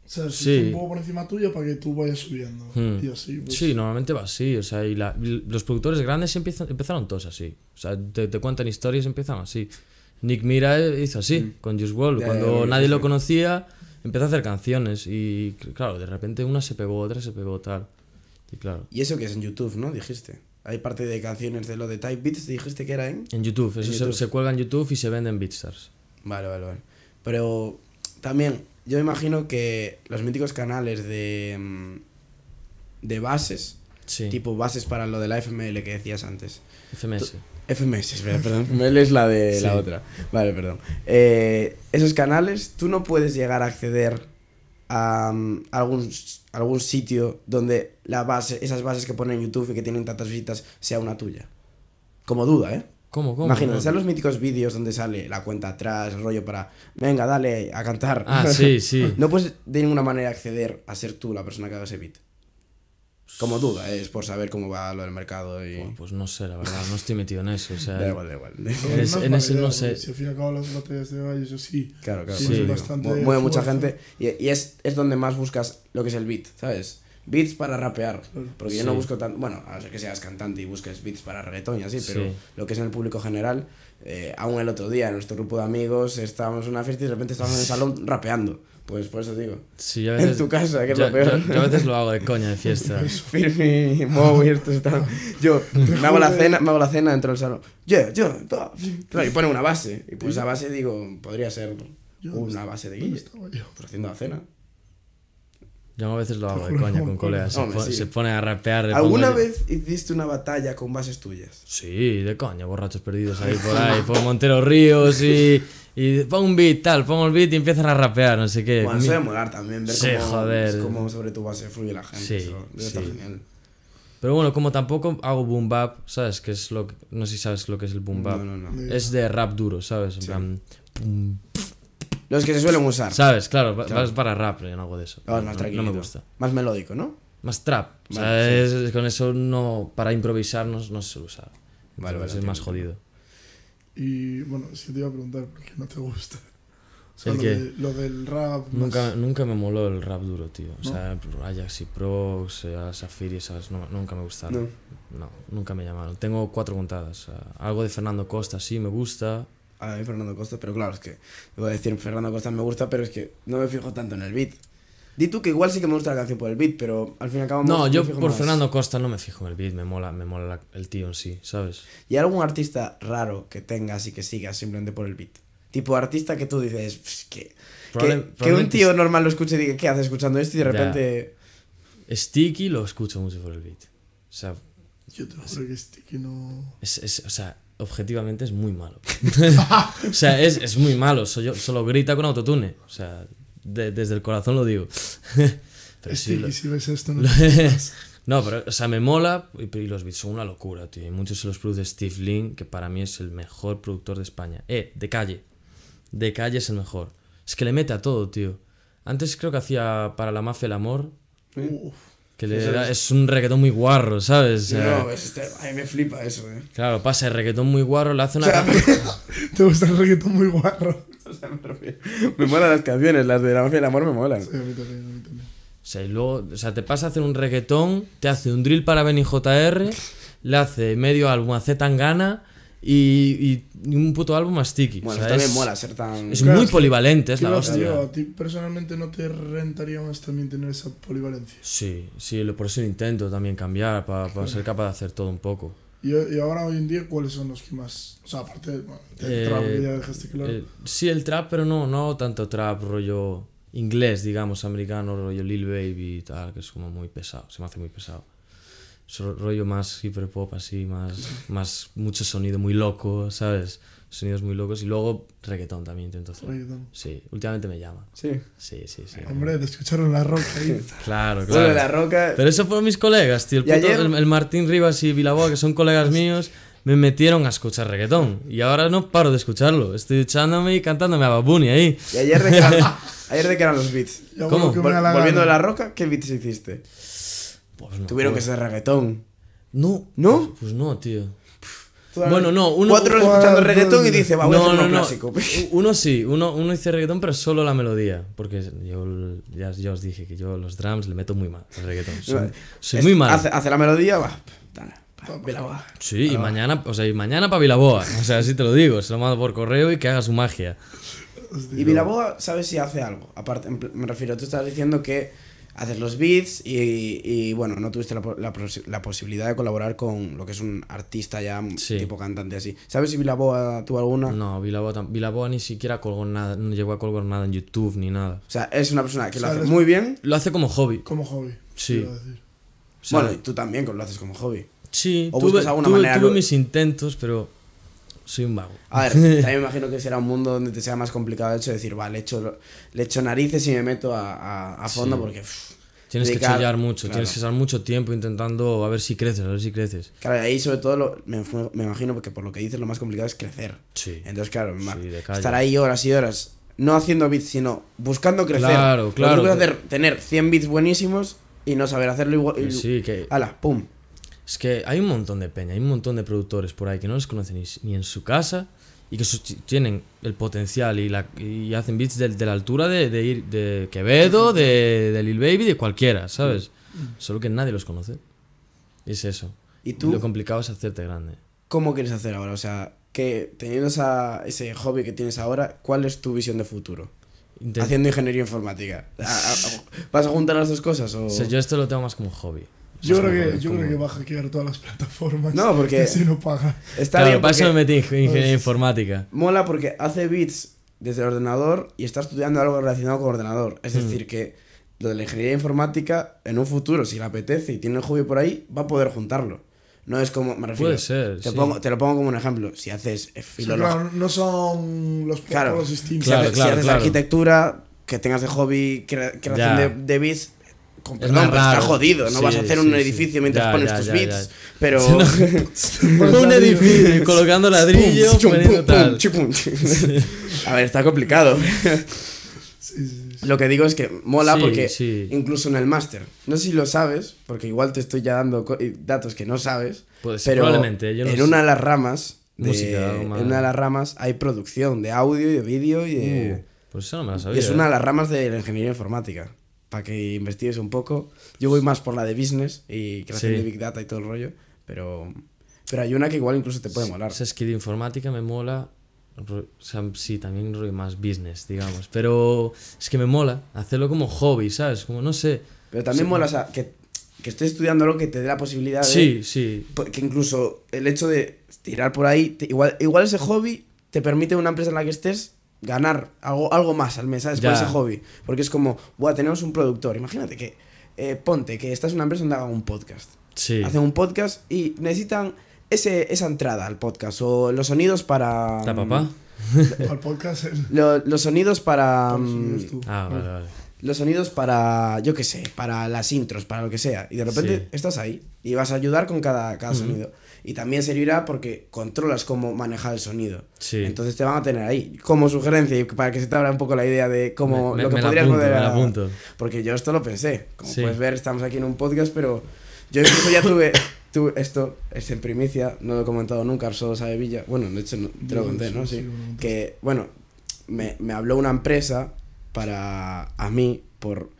O sea, un poco por encima tuyo para que tú vayas subiendo. Hmm. Y así, pues. Sí, normalmente va así. O sea, y la, los productores grandes empiezan, empezaron todos así. O sea, te, cuentan historias y empiezan así. Nick Mira eh, hizo así, hmm. con Just Wall. Cuando nadie lo conocía, empezó a hacer canciones. Y claro, de repente una se pegó, otra se pegó, tal. Y claro. Y eso que es en YouTube, ¿no? Dijiste. Hay parte de canciones de lo de Type Beats, dijiste que era en. En YouTube, eso Se, se, cuelga en YouTube y se vende en BeatStars. Vale, vale, vale. Pero también, yo imagino que los míticos canales de, mm, de bases, tipo bases para lo de la FML que decías antes. FMS. FMS, perdón. FML es la de la otra. Vale, perdón. Eh, esos canales, tú no puedes llegar a acceder mm, a, algún, algún sitio donde la base, esas bases que ponen en YouTube y que tienen tantas visitas sea una tuya. Como duda, ¿eh? ¿Cómo, cómo? Imagínate, sean los míticos vídeos donde sale la cuenta atrás, el rollo para. Venga, dale a cantar. Ah, sí, sí. no puedes de ninguna manera acceder a ser tú la persona que haga ese beat. Como duda, ¿eh? es por saber cómo va lo del mercado y... pues no sé, la verdad, no estoy metido en eso. O sea, da igual, da igual. en ese no sé. Si al fin y cabo las batallas de baile eso sí. Claro, claro. Sí, mueve mucha gente y, es, es, donde más buscas lo que es el beat, ¿sabes? beats para rapear. Porque yo no busco tanto, bueno, a no ser que seas cantante y busques beats para reggaetón y así, pero lo que es en el público general, eh, aún el otro día en nuestro grupo de amigos estábamos en una fiesta y de repente estábamos en el salón rapeando. Pues por eso digo. Sí, en tu casa, que es yo, lo peor. Yo, a veces lo hago de coña de fiesta. Firmi, Moe, esto Yo me hago la cena, me hago la cena dentro del salón. Yo, yo, claro, y pone una base. Y pues esa base digo, podría ser una base de guille. por haciendo la cena. Yo a veces lo hago de coña con colegas. se, pone a rapear. ¿Alguna vez hiciste una batalla con bases tuyas? Sí, de coña, borrachos perdidos ahí por ahí, por Montero Ríos y. Y pon un beat, tal, pongo el beat y empiezan a rapear, no sé qué. Bueno, eso a molar también, ver sí, cómo, es como sobre tu base fluye la gente. Sí, eso Pero bueno, como tampoco hago boom bap, ¿sabes? Que es lo que, no sé si sabes lo que es el boom bap. No, no, no. Es de rap duro, ¿sabes? En plan, los que se suelen usar. ¿Sabes? Claro, vas para rap en algo de eso. No, me gusta. Más melódico, ¿no? Más trap. con eso no. Para improvisar no, se usa usar. Vale, es más jodido. Y bueno, si te iba a preguntar por qué no te gusta. O sea, lo, del rap. Nunca, nunca me moló el rap duro, tío. O sea, Ajax y Pro, eh, sea, y esas, no, nunca me gustaron. No. no. nunca me llamaron. Tengo cuatro contadas. algo de Fernando Costa sí me gusta a mí Fernando Costa, pero claro, es que voy a decir, Fernando Costa me gusta, pero es que no me fijo tanto en el beat. Di tú que igual sí que me gusta la canción por el beat, pero al fin y al cabo... No, yo por Fernando Costa no me fijo en el beat, me mola, me mola el tío en sí, ¿sabes? ¿Y algún artista raro que tengas y que sigas simplemente por el beat? Tipo artista que tú dices, que, que, un tío normal lo escuche y diga, ¿qué hace escuchando esto? Y de repente... Sticky lo escucho mucho por el beat. O sea... Yo te juro que Sticky no... Es, o sea, objetivamente es muy malo. o sea, es, muy malo. Solo, solo grita con autotune. O sea, desde el corazón lo digo. pero sí, esto, no, pero, o sea, me mola. Y, los beats son una locura, tío. Y muchos se los produce Steve Lynn, que para mí es el mejor productor de España. Eh, de calle. De calle es el mejor. Es que le mete a todo, tío. Antes creo que hacía para la mafia el amor. Uf es... un reggaetón muy guarro, ¿sabes? No, a mí me flipa eso, eh. Claro, pasa el reggaetón muy guarro, le hace una. ¿Te gusta el reggaetón muy guarro? me, molan las canciones, las de la mafia el amor me molan. Sí, a mí también, O sea, luego, o sea, te pasa a hacer un reggaetón, te hace un drill para Benny JR, le hace medio álbum a Z Tangana y, un puto álbum más tiki. Bueno, también es, mola ser tan. Es muy polivalente, es la hostia. a ti personalmente no te rentaría más también tener esa polivalencia. Sí, sí, por eso intento también cambiar, para, para ser capaz de hacer todo un poco. ¿Y, ¿Y, ahora hoy en día cuáles son los que más.? O sea, aparte del eh, trap ya dejaste claro. Eh, sí, el trap, pero no, no tanto trap, rollo inglés, digamos, americano, rollo Lil Baby y tal, que es como muy pesado, se me hace muy pesado rollo más hiperpop, así, más, más, mucho sonido muy loco, ¿sabes? Sonidos muy locos y luego reggaetón también intento hacer. Sí, últimamente me llama. Sí. Sí, sí, sí. Hombre, te escucharon la roca ahí. claro, claro. la roca. Pero eso fueron mis colegas, tío. El, Martín Rivas y Vilaboa, que son colegas pues míos me metieron a escuchar reggaetón y ahora no paro de escucharlo. Estoy echándome y cantándome a Babuni ahí. ¿Y ayer de qué eran, ayer de eran los beats? volviendo de la roca, ¿qué beats hiciste? Pues Tuvieron que ser reggaetón. No. ¿No? Pues, pues no, tío. Bueno, no, uno. Cuatro escuchando reggaetón y dice, va, un clásico. Uno sí, uno, uno dice reggaetón, pero solo la melodía. Porque yo ya, os dije que yo los drums le meto muy mal reggaetón. Soy, muy mal. Hace, la melodía, va. Sí, y mañana, o sea, mañana para Vilaboa. O sea, así te lo digo, se lo mando por correo y que haga su magia. Y Vilaboa, ¿sabes si hace algo? Aparte, me refiero, tú estás diciendo que haces los beats y, bueno, no tuviste la, posibilidad de colaborar con lo que es un artista ya mm, tipo cantante así. ¿Sabes si Vilaboa tuvo alguna? No, Vilaboa, ni siquiera colgó nada, no llegó a colgar nada en YouTube ni nada. O sea, es una persona que lo hace muy bien. Lo hace como hobby. Como hobby. Sí. bueno, y tú también lo haces como hobby. Sí, o tuve, tuve, tuve mis intentos, pero soy un vago. A ver, también me imagino que será un mundo donde te sea más complicado el hecho decir, vale, le echo, le echo narices y me meto a, a, fondo porque... tienes que chillar mucho, tienes que estar mucho tiempo intentando a ver si creces, a ver si creces. Claro, ahí sobre todo me, me, imagino porque por lo que dices lo más complicado es crecer. Sí. Entonces, claro, estar ahí horas y horas, no haciendo bits, sino buscando crecer. Claro, claro. hacer, tener 100 bits buenísimos y no saber hacerlo igual. sí, que... Ala, pum. Es que hay un montón de peña, hay un montón de productores por ahí que no los conocen ni, en su casa y que tienen el potencial y, la, hacen beats de, la altura de, ir, de Quevedo, de, Lil Baby, de cualquiera, ¿sabes? Mm. Solo que nadie los conoce. es eso. ¿Y tú? Lo complicado es hacerte grande. ¿Cómo quieres hacer ahora? O sea, que teniendo ese hobby que tienes ahora, ¿cuál es tu visión de futuro? Haciendo ingeniería informática. ¿Vas a juntar las dos cosas? O... yo esto lo tengo más como hobby. Yo, creo que, yo creo que va a hackear todas las plataformas. No, porque. Si no paga. Está claro, bien. me metí ingeniería pues, informática. Mola porque hace bits desde el ordenador y está estudiando algo relacionado con ordenador. Es mm. decir, que lo de la ingeniería informática, en un futuro, si le apetece y tiene el hobby por ahí, va a poder juntarlo. No es como, me refiero. Puede ser. Te, pongo, te lo pongo como un ejemplo. Si haces eh, filología. claro, no son los claro, distintos. si haces, arquitectura, que tengas de hobby creación de, de bits, pero está jodido. No vas a hacer un edificio mientras pones tus bits Pero. un edificio, colocando ladrillos a ver, está complicado. Lo que digo es que mola porque incluso en el máster, no sé si lo sabes, porque igual te estoy ya dando datos que no sabes, pero en una de las ramas, en una de las ramas hay producción de audio y de vídeo uh, pues eso no me Y es una de eh. las ramas de la ingeniería informática para que investigues un poco. Yo voy más por la de business y creación de Big Data y todo el rollo, pero, pero hay una que igual incluso te puede molar. es que de informática me mola, o sea, sí, también rollo más business, digamos, pero es que me mola hacerlo como hobby, ¿sabes? Como no sé. Pero también mola, o sea, que, que estés estudiando algo que te dé la posibilidad de... Sí, sí. Pues, que incluso el hecho de tirar por ahí, igual, igual ese hobby te permite una empresa en la que estés ganar algo, algo más al mes, ¿sabes? ese hobby. Porque es como, Buah, tenemos un productor. Imagínate que, eh, ponte, que estás en una empresa donde hagan un podcast. Sí. Hacen un podcast y necesitan ese, esa entrada al podcast o los sonidos para... ¿La mm, papá? podcast. los sonidos para... Los mm, sonidos, ah, vale, vale. los sonidos para, yo qué sé, para las intros, para lo que sea. Y de repente estás ahí y vas a ayudar con cada, cada sonido y también servirá porque controlas cómo manejar el sonido. Sí. Entonces te van a tener ahí como sugerencia y para que se te abra un poco la idea de cómo lo que podrías modelar. Porque yo esto lo pensé. Como puedes ver, estamos aquí en un podcast, pero yo incluso ya tuve, esto es en primicia, no lo he comentado nunca, solo sabe Villa. Bueno, de hecho te lo conté, ¿no? Sí. Que bueno, me, me habló una empresa para a mí por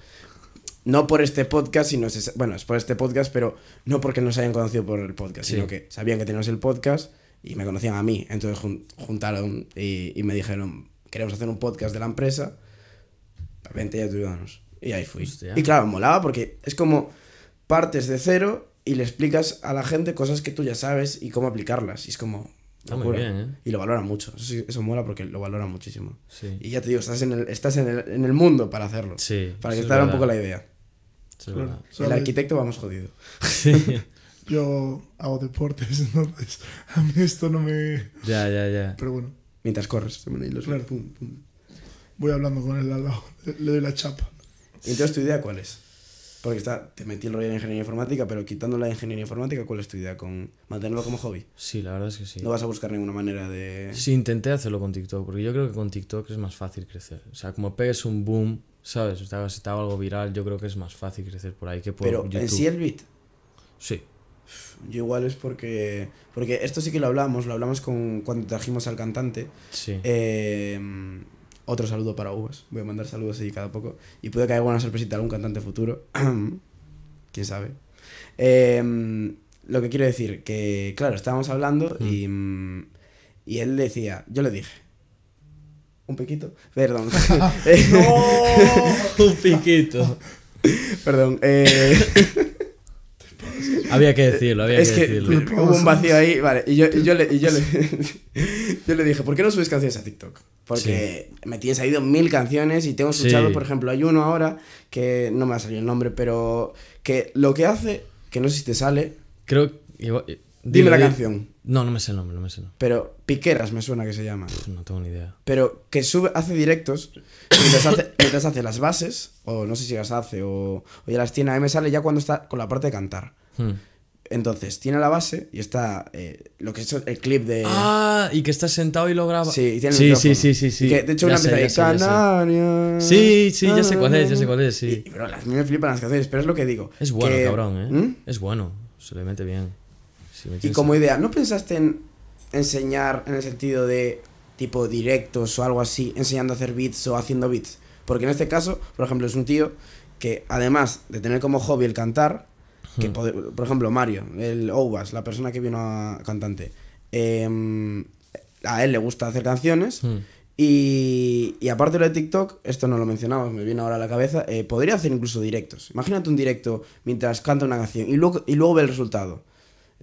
no por este podcast, sino es, bueno, es por este podcast, pero no porque nos hayan conocido por el podcast, sino que sabían que teníamos el podcast y me conocían a mí. Entonces juntaron y, me dijeron, queremos hacer un podcast de la empresa, pues vente y ayúdanos. Y ahí fui. Y claro, molaba porque es como partes de cero y le explicas a la gente cosas que tú ya sabes y cómo aplicarlas. Y es como... muy bien, ¿eh? Y lo valora mucho. Eso, eso mola porque lo valora muchísimo. Y ya te digo, estás en el, estás en el, en el mundo para hacerlo. para que te un poco la idea el arquitecto vamos jodido. Yo hago deportes, entonces pues, a mí esto no me... Ya, ya, ya. Pero bueno. Mientras corres, Voy hablando con él al lado, le doy la chapa. ¿Y entonces tu idea cuál es? Porque está, te metí el ingeniería informática, pero quitando la ingeniería informática, ¿cuál es tu idea? ¿Con mantenerlo como hobby? Sí, la verdad es que sí. No vas a buscar ninguna manera de... Sí, intenté hacerlo con TikTok, porque yo creo que con TikTok es más fácil crecer. O sea, como pegues un boom, ¿Sabes? Si estaba algo viral, yo creo que es más fácil crecer por ahí que por Pero, ¿en sí el beat? Sí. Yo igual es porque... Porque esto sí que lo hablamos, lo hablamos con cuando trajimos al cantante. Sí. Eh, otro saludo para Uvas. Voy a mandar saludos ahí cada poco. Y puede que haya sorpresita a algún cantante futuro. Quién sabe. Em, lo que quiero decir, que claro, estábamos hablando mm. y, mm, y él decía, yo le dije, un piquito. Perdón. Un piquito. Perdón. Eh. había que decirlo, había que, decirlo. Hubo un vacío ahí, vale. Y yo, yo, le, yo, le, dije, ¿por qué no subes canciones a TikTok? Porque me tienes salido mil canciones y tengo escuchado, por ejemplo, hay uno ahora que no me ha salido el nombre, pero que lo que hace, que no sé si te sale. Creo que Dime, la canción. No, no me sé el nombre, no me sé el nombre. Pero Piqueras me suena que se llama. no tengo ni idea. Pero que sube, hace directos, mientras hace, mientras hace las bases, o no sé si las hace, o, o ya las tiene, a mí me sale ya cuando está con la parte de cantar. Hmm. Entonces, tiene la base y está eh, lo que es el clip de. Ah, y que está sentado y lo graba. Sí, y tiene sí, el sí, sí, sí, sí. Que, de hecho, ya una empieza de Sí, sí, ya sé cuál es, ya sé cuál es, sí. pero a mí me flipan las canciones, pero es lo que digo. Es bueno, cabrón, ¿eh? ¿Mm? Es bueno, se le mete bien y como idea, ¿no pensaste en enseñar en el sentido de tipo directos o algo así, enseñando a hacer beats o haciendo beats? Porque en este caso, por ejemplo, es un tío que además de tener como hobby el cantar, que hmm. por ejemplo Mario, el Owas, la persona que vino a cantante, em, a él le gusta hacer canciones. Hmm. Y, aparte de lo de TikTok, esto no lo mencionamos, me viene ahora a la cabeza, eh, podría hacer incluso directos. Imagínate un directo mientras canta una canción y luego ve el resultado.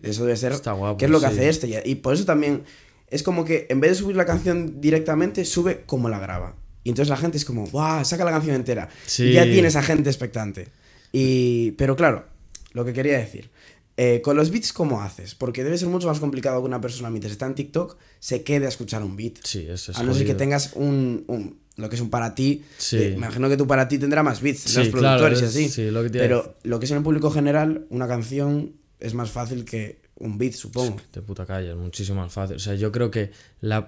Eso debe ser. Está ¿Qué es lo que hace este? Y por eso también. Es como que en vez de subir la canción directamente, sube como la graba. Y entonces la gente es como, ¡guau! Saca la canción entera. Ya tienes a gente expectante. Y, pero claro, lo que quería decir. Eh, con los beats, ¿cómo haces? Porque debe ser mucho más complicado que una persona mientras está en TikTok se quede a escuchar un beat. Sí, eso es. A no ser que tengas un, lo que es un para ti. Sí. imagino que tú para ti tendrá más beats, los productores y así. Sí, lo que pero lo que es en el público general, una canción es más fácil que un beat, supongo. te puta calle, es muchísimo más fácil. O sea, yo creo que la,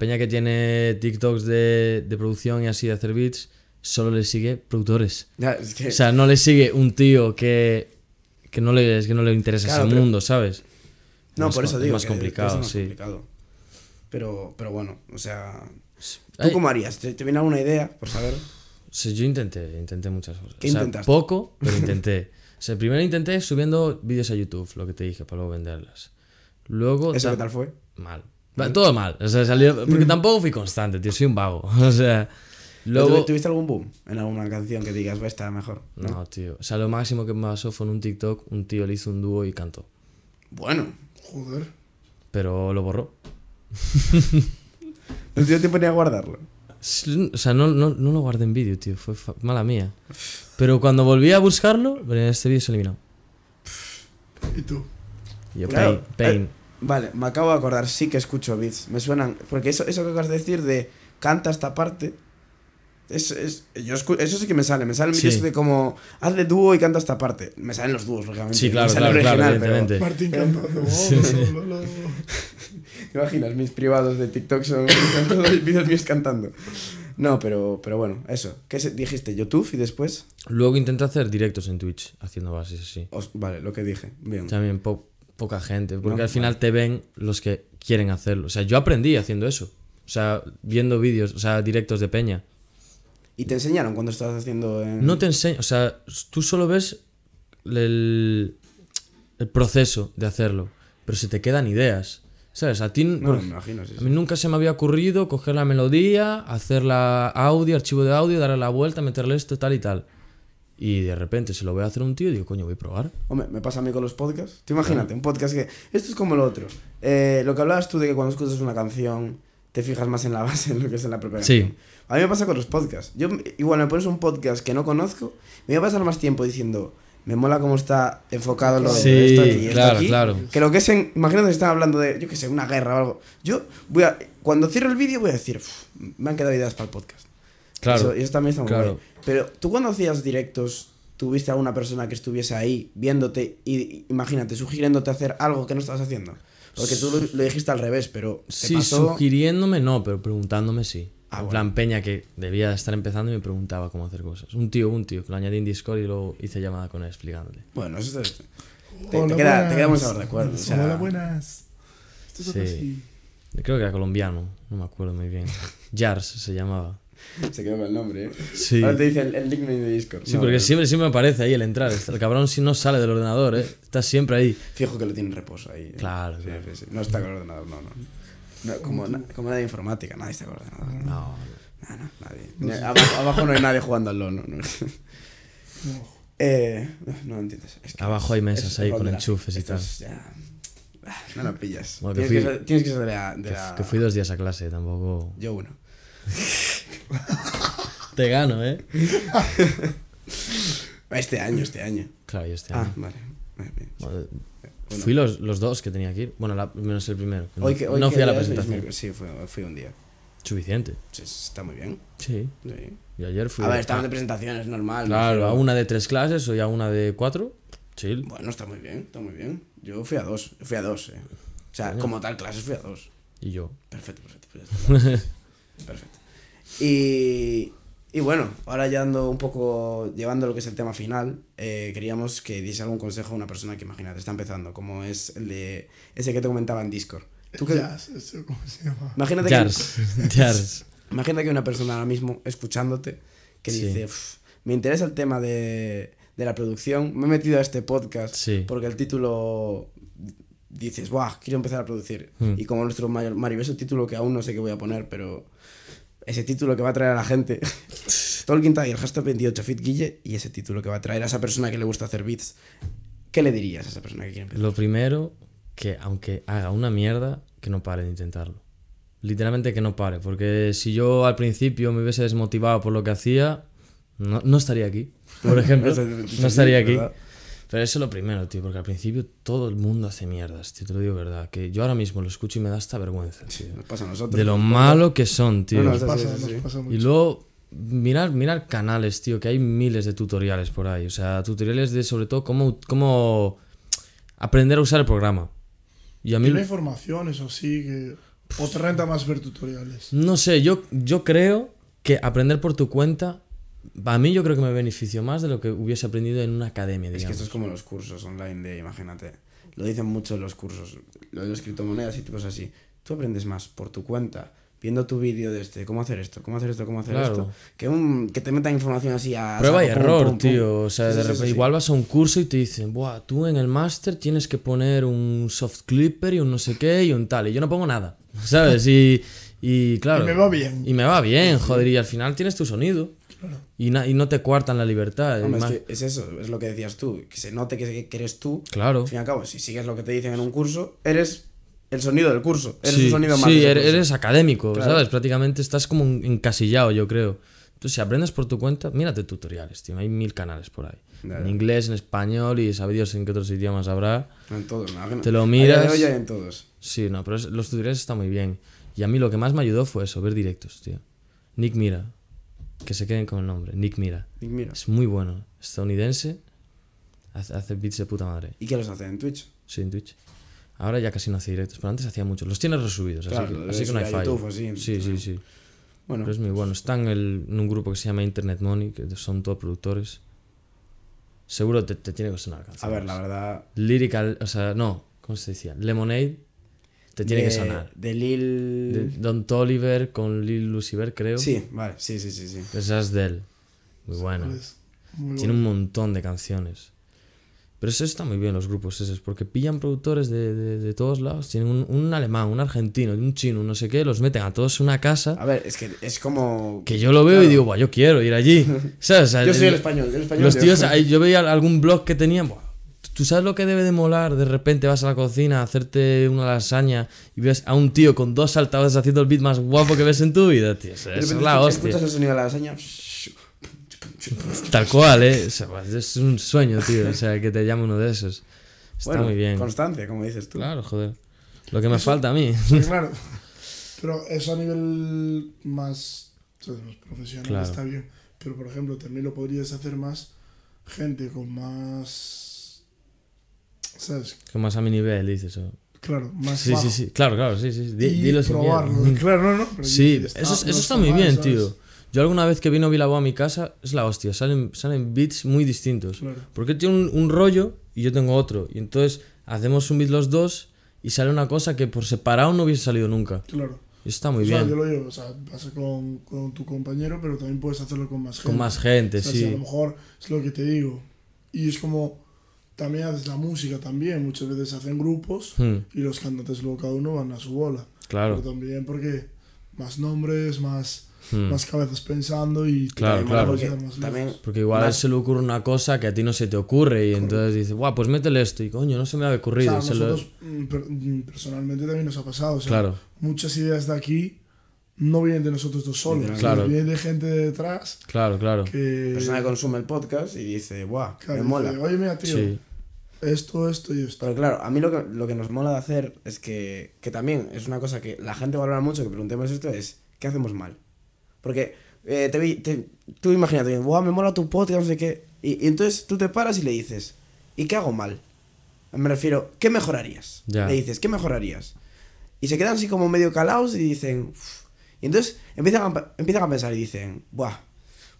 peña que tiene TikToks de, de, producción y así de hacer beats, solo le sigue productores. O sea, no le sigue un tío que, no, le, es que no le interesa ese mundo, ¿sabes? No, por eso digo. Es más complicado, sí. Pero, pero bueno, o sea. ¿Tú cómo harías? ¿Te, viene alguna idea, por saber? Sí, yo intenté, intenté muchas cosas. Poco, pero intenté. O sea, primero intenté subiendo vídeos a YouTube, lo que te dije, para luego venderlas. Luego. tal fue? Mal. Todo mal. O sea, salió. Porque tampoco fui constante, tío. Soy un vago. O sea. Luego... ¿Tuviste algún boom en alguna canción que digas, va, mejor? ¿no? tío. O sea, lo máximo que me pasó fue en un TikTok, un tío le hizo un dúo y cantó. Bueno, joder. Pero lo borró. ¿No te a guardarlo? O sea, no, no, no lo guardé en vídeo, tío. Fue mala mía. Pero cuando volví a buscarlo, este vídeo se eliminó. ¿Y tú? Yo, eh, Pain. vale, me acabo de acordar, sí que escucho beats. Me suenan. Porque eso, eso que acabas de decir de canta esta parte. Es, eso sí que me sale. Me sale el sí. Este de como haz de dúo y canta esta parte. Me salen los dúos, lógicamente. Sí, claro, claro, original, claro Martín cantando. Oh, imaginas? Mis privados de TikTok son vídeos míos cantando. No, pero, pero bueno, eso. ¿Qué dijiste? ¿YouTube y después? Luego intenté hacer directos en Twitch, haciendo bases así. vale, lo que dije. Bien. También poca gente, porque al final te ven los que quieren hacerlo. O sea, yo aprendí haciendo eso. O sea, viendo vídeos, o sea, directos de peña. ¿Y te enseñaron cuando estabas haciendo...? No te enseño, o sea, tú solo ves el, el proceso de hacerlo, pero se te quedan ideas. ¿Sabes? A ti. No, me imagino, mí nunca se me había ocurrido coger la melodía, hacerla audio, archivo de audio, darle la vuelta, meterle esto, tal y tal. Y de repente se lo voy a hacer un tío y digo, coño, voy a probar. Hombre, me pasa a mí con los podcasts. Tú imagínate, un podcast que. Esto es como lo otro. Eh, lo que hablabas tú de que cuando escuchas una canción te fijas más en la base, en lo que es en la preparación. Sí. A mí me pasa con los podcasts. Yo, igual me pones un podcast que no conozco, me voy a pasar más tiempo diciendo, me mola cómo está enfocado lo de esto aquí. Esto claro, aquí, claro. Que lo que es, imagínate si están hablando de, yo qué sé, una guerra o algo. Yo voy a, cuando cierro el vídeo voy a decir, me han quedado ideas para el podcast. Claro. Eso, también está muy claro. bien. Pero tú cuando hacías directos, tuviste alguna persona que estuviese ahí viéndote y imagínate, sugiriéndote hacer algo que no estabas haciendo. Porque tú lo, dijiste al revés, pero. sí, sugiriéndome no, pero preguntándome sí. Ah, Peña que debía estar empezando y me preguntaba cómo hacer cosas. Un tío, un tío, que lo añadí en Discord y luego hice llamada con él explicándole. Bueno, eso es... te, quedamos a los O sea... Hola, buenas. sí. Creo que era colombiano, no me acuerdo muy bien. Jars se llamaba. Se quedó el nombre, ¿eh? Sí. Ahora te dice el, el nickname de Discord. Sí, porque siempre, siempre aparece ahí el entrar. Este, el cabrón si no sale del ordenador, ¿eh? Está siempre ahí. Fijo que lo tiene en reposo ahí. ¿eh? Claro, sí, no está con el ordenador, no, no. No, como, como de informática, nadie se acuerda. No, no, no, no nadie. Abajo, no hay nadie jugando al LOL. No, eh, no, entiendes. abajo hay mesas ahí con enchufes y tal. Ah, no lo pillas. tienes, que, tienes, que, ser de que fui dos días a clase, tampoco. Yo bueno. Te gano, ¿eh? Este año, este año. Claro, y este ah, año. Ah, vale. Fui los, los, dos que tenía que ir. Bueno, menos el primero. no, fui a la presentación. sí, fui, fui, un día. Suficiente. está muy bien. Sí. Y ayer fui. A ver, estaban de presentación, es normal. Claro, a una de tres clases o a una de cuatro. Chill. Bueno, está muy bien, está muy bien. Yo fui a dos, fui a dos, eh. O sea, como tal clases fui a dos. Y yo. Perfecto, perfecto. Perfecto. perfecto. Y, y bueno, ahora ya ando un poco llevando lo que es el tema final, eh, queríamos que diese algún consejo a una persona que imagínate, está empezando, como es el de ese que te comentaba en Discord. ¿Tú qué? ¿cómo Imagínate que, Imagínate que una persona ahora mismo escuchándote que dice, me interesa el tema de, la producción, me he metido a este podcast porque el título dices, guau Quiero empezar a producir. Hmm. Y como nuestro Mario, maravilloso título que aún no sé qué voy a poner, pero ese título que va a atraer a la gente Tolkien el hashtag 28, Fit Guille y ese título que va a traer a esa persona que le gusta hacer beats. ¿Qué le dirías a esa persona que quiere empezar? Lo primero, que aunque haga una mierda, que no pare de intentarlo. Literalmente que no pare, porque si yo al principio me hubiese desmotivado por lo que hacía, no, estaría aquí, por ejemplo. no estaría aquí. Pero eso es lo primero, tío, porque al principio todo el mundo hace mierdas, tío, te lo digo verdad. Que yo ahora mismo lo escucho y me da hasta vergüenza, Sí, nos pasa a nosotros. De lo malo que son, tío. Y luego mirar, canales, tío, que hay miles de tutoriales por ahí. O sea, tutoriales de sobre todo cómo, cómo aprender a usar el programa. Y a mí... Tiene formación, eso sí que... ¿O te renta más ver tutoriales? No sé, yo, yo creo que aprender por tu cuenta a mí yo creo que me beneficio más de lo que hubiese aprendido en una academia. Es que esto es como los cursos online de, imagínate, lo dicen mucho los cursos, lo de las criptomonedas y tipos así. Tú aprendes más por tu cuenta viendo tu vídeo de este, cómo hacer esto, cómo hacer esto, cómo hacer esto. Que, te metan información así a... Prueba y error, tío. O sea, de repente, igual vas a un curso y te dicen, Buah, tú en el máster tienes que poner un soft clipper y un no sé qué y un tal. Y yo no pongo nada, ¿sabes? Y, y claro... y me va bien. Y me va bien, joder. Y al final tienes tu sonido. Y, y, no te cuartan la libertad. es, eso, es lo que decías tú, que se note que, que eres tú. Claro. Al fin y cabo, si sigues lo que te dicen en un curso, eres el sonido del curso. Eres un sonido Sí, er-, eres, académico, ¿sabes? Prácticamente estás como encasillado, yo creo. Entonces, si aprendes por tu cuenta, mírate tutoriales, tío. Hay mil canales por ahí. En inglés, en español y Dios en qué otros idiomas habrá. En todos, Te lo miras. en todos. Sí, no, pero los tutoriales están muy bien. Y a mí lo que más me ayudó fue eso, ver directos, tío. Nick Mira. Que se queden con el nombre. Nick Mira. Nick Mira. Es muy bueno. Estadounidense. Hace, hace de puta madre. ¿Y qué los hace en Twitch? Sí, en Twitch. Ahora ya casi no hace directos, pero antes hacía muchos, Los tienes resubidos, así, que, no hay fallo. sí, sí, sí. Bueno. es muy bueno. Están en, un grupo que se llama Internet Money, que son todos productores. Seguro te, tiene que sonar A ver, la verdad. Lyrical, o sea, no, ¿cómo se decía? Lemonade. Te tiene que sonar. De Lil. Don Toliver con Lil Lucifer, creo. Sí, vale, sí, sí, sí. sí. Muy bueno pues, tiene un montón de canciones. Pero eso está muy bien los grupos esos, porque pillan productores de, de, todos lados. Tienen un, alemán, un argentino, un chino, no sé qué, los meten a todos en una casa. A ver, es que es como. Que yo lo veo y digo, yo quiero ir allí. yo soy el español, el español. Los tíos, yo veía algún blog que tenían, ¿Tú sabes lo que debe de molar? De repente vas a la cocina a hacerte una lasaña y ves a un tío con dos saltadores haciendo el beat más guapo que ves en tu vida, tío. es la hostia. el sonido de lasaña Tal cual, ¿eh? Pues, es un sueño, tío. O sea, que te llame uno de esos. Está muy bien. Constancia, como dices tú. Claro, joder. Lo que me falta a mí. claro. Pero eso a nivel más, profesional está bien. Pero, por ejemplo, también lo podrías hacer más gente con más. ¿Sabes? Con más a mi nivel, dices. O... Claro, más sí, sí, sí, claro, claro, sí, sí. y probarlo. Claro, no, no. sí, eso, ah, eso está, muy bien, tío. Yo alguna vez que vino Bilabo a mi casa, es la hostia, salen, salen beats muy distintos. Porque tiene un, rollo y yo tengo otro. Y entonces hacemos un beat los dos y sale una cosa que por separado no hubiese salido nunca. Claro. Y está muy o bien. Sea, yo lo llevo, o sea, pasa con, tu compañero, pero también puedes hacerlo con más gente. Con más gente, o sea, sí. a lo mejor es lo que te digo. Y es como, también haces la música también, muchas veces hacen grupos hmm. y los cantantes luego cada uno van a su bola. Claro. Pero también porque más nombres, más Hmm. más cabezas pensando y claro, Porque, porque igual se le ocurre una cosa que a ti no se te ocurre y entonces dices, guau, pues métele esto y coño, no se me ha ocurrido. Mm, mm, personalmente también nos ha pasado, muchas ideas de aquí no vienen de nosotros dos solos, vienen de gente de detrás. Claro, claro. Que... Persona que consume el podcast y dice, guau, me mola. esto, esto y esto. Pero claro, a mí lo que, nos mola de hacer es que, que también es una cosa que la gente valora mucho, que preguntemos esto, es ¿qué hacemos mal? Porque eh, te, vi, tú imagínate, Buah, me mola tu podcast, no sé qué. Y, entonces tú te paras y le dices, ¿y qué hago mal? Me refiero, ¿qué mejorarías? Le dices, ¿qué mejorarías? Y se quedan así como medio calados y dicen, y entonces empiezan a, empiezan a pensar y dicen, Buah,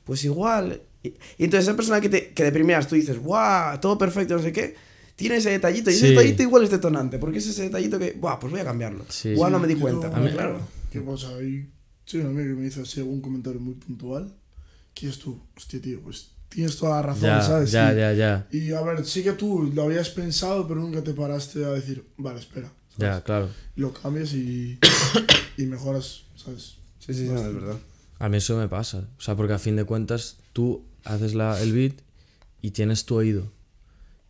pues igual. Y, entonces esa persona que, te, que tú dices, Buah, todo perfecto, no sé qué tiene ese detallito. Y ese detallito igual es detonante, porque es ese detallito que, Buah, pues voy a cambiarlo. Sí. no me di cuenta. claro. ¿Qué pasa ahí? Sí, un amigo que me hizo así algún comentario muy puntual. ¿Quién es tú? Hostia, tío, pues tienes toda la razón, ¿sabes? Ya, ya, ya. Y a ver, sí que tú lo habías pensado, pero nunca te paraste a decir, vale, espera. Ya, claro. Lo cambias y, y mejoras, ¿sabes? Sí, sí, sí, es verdad. A mí eso me pasa. O sea, porque a fin de cuentas tú haces la, el beat y tienes tu oído.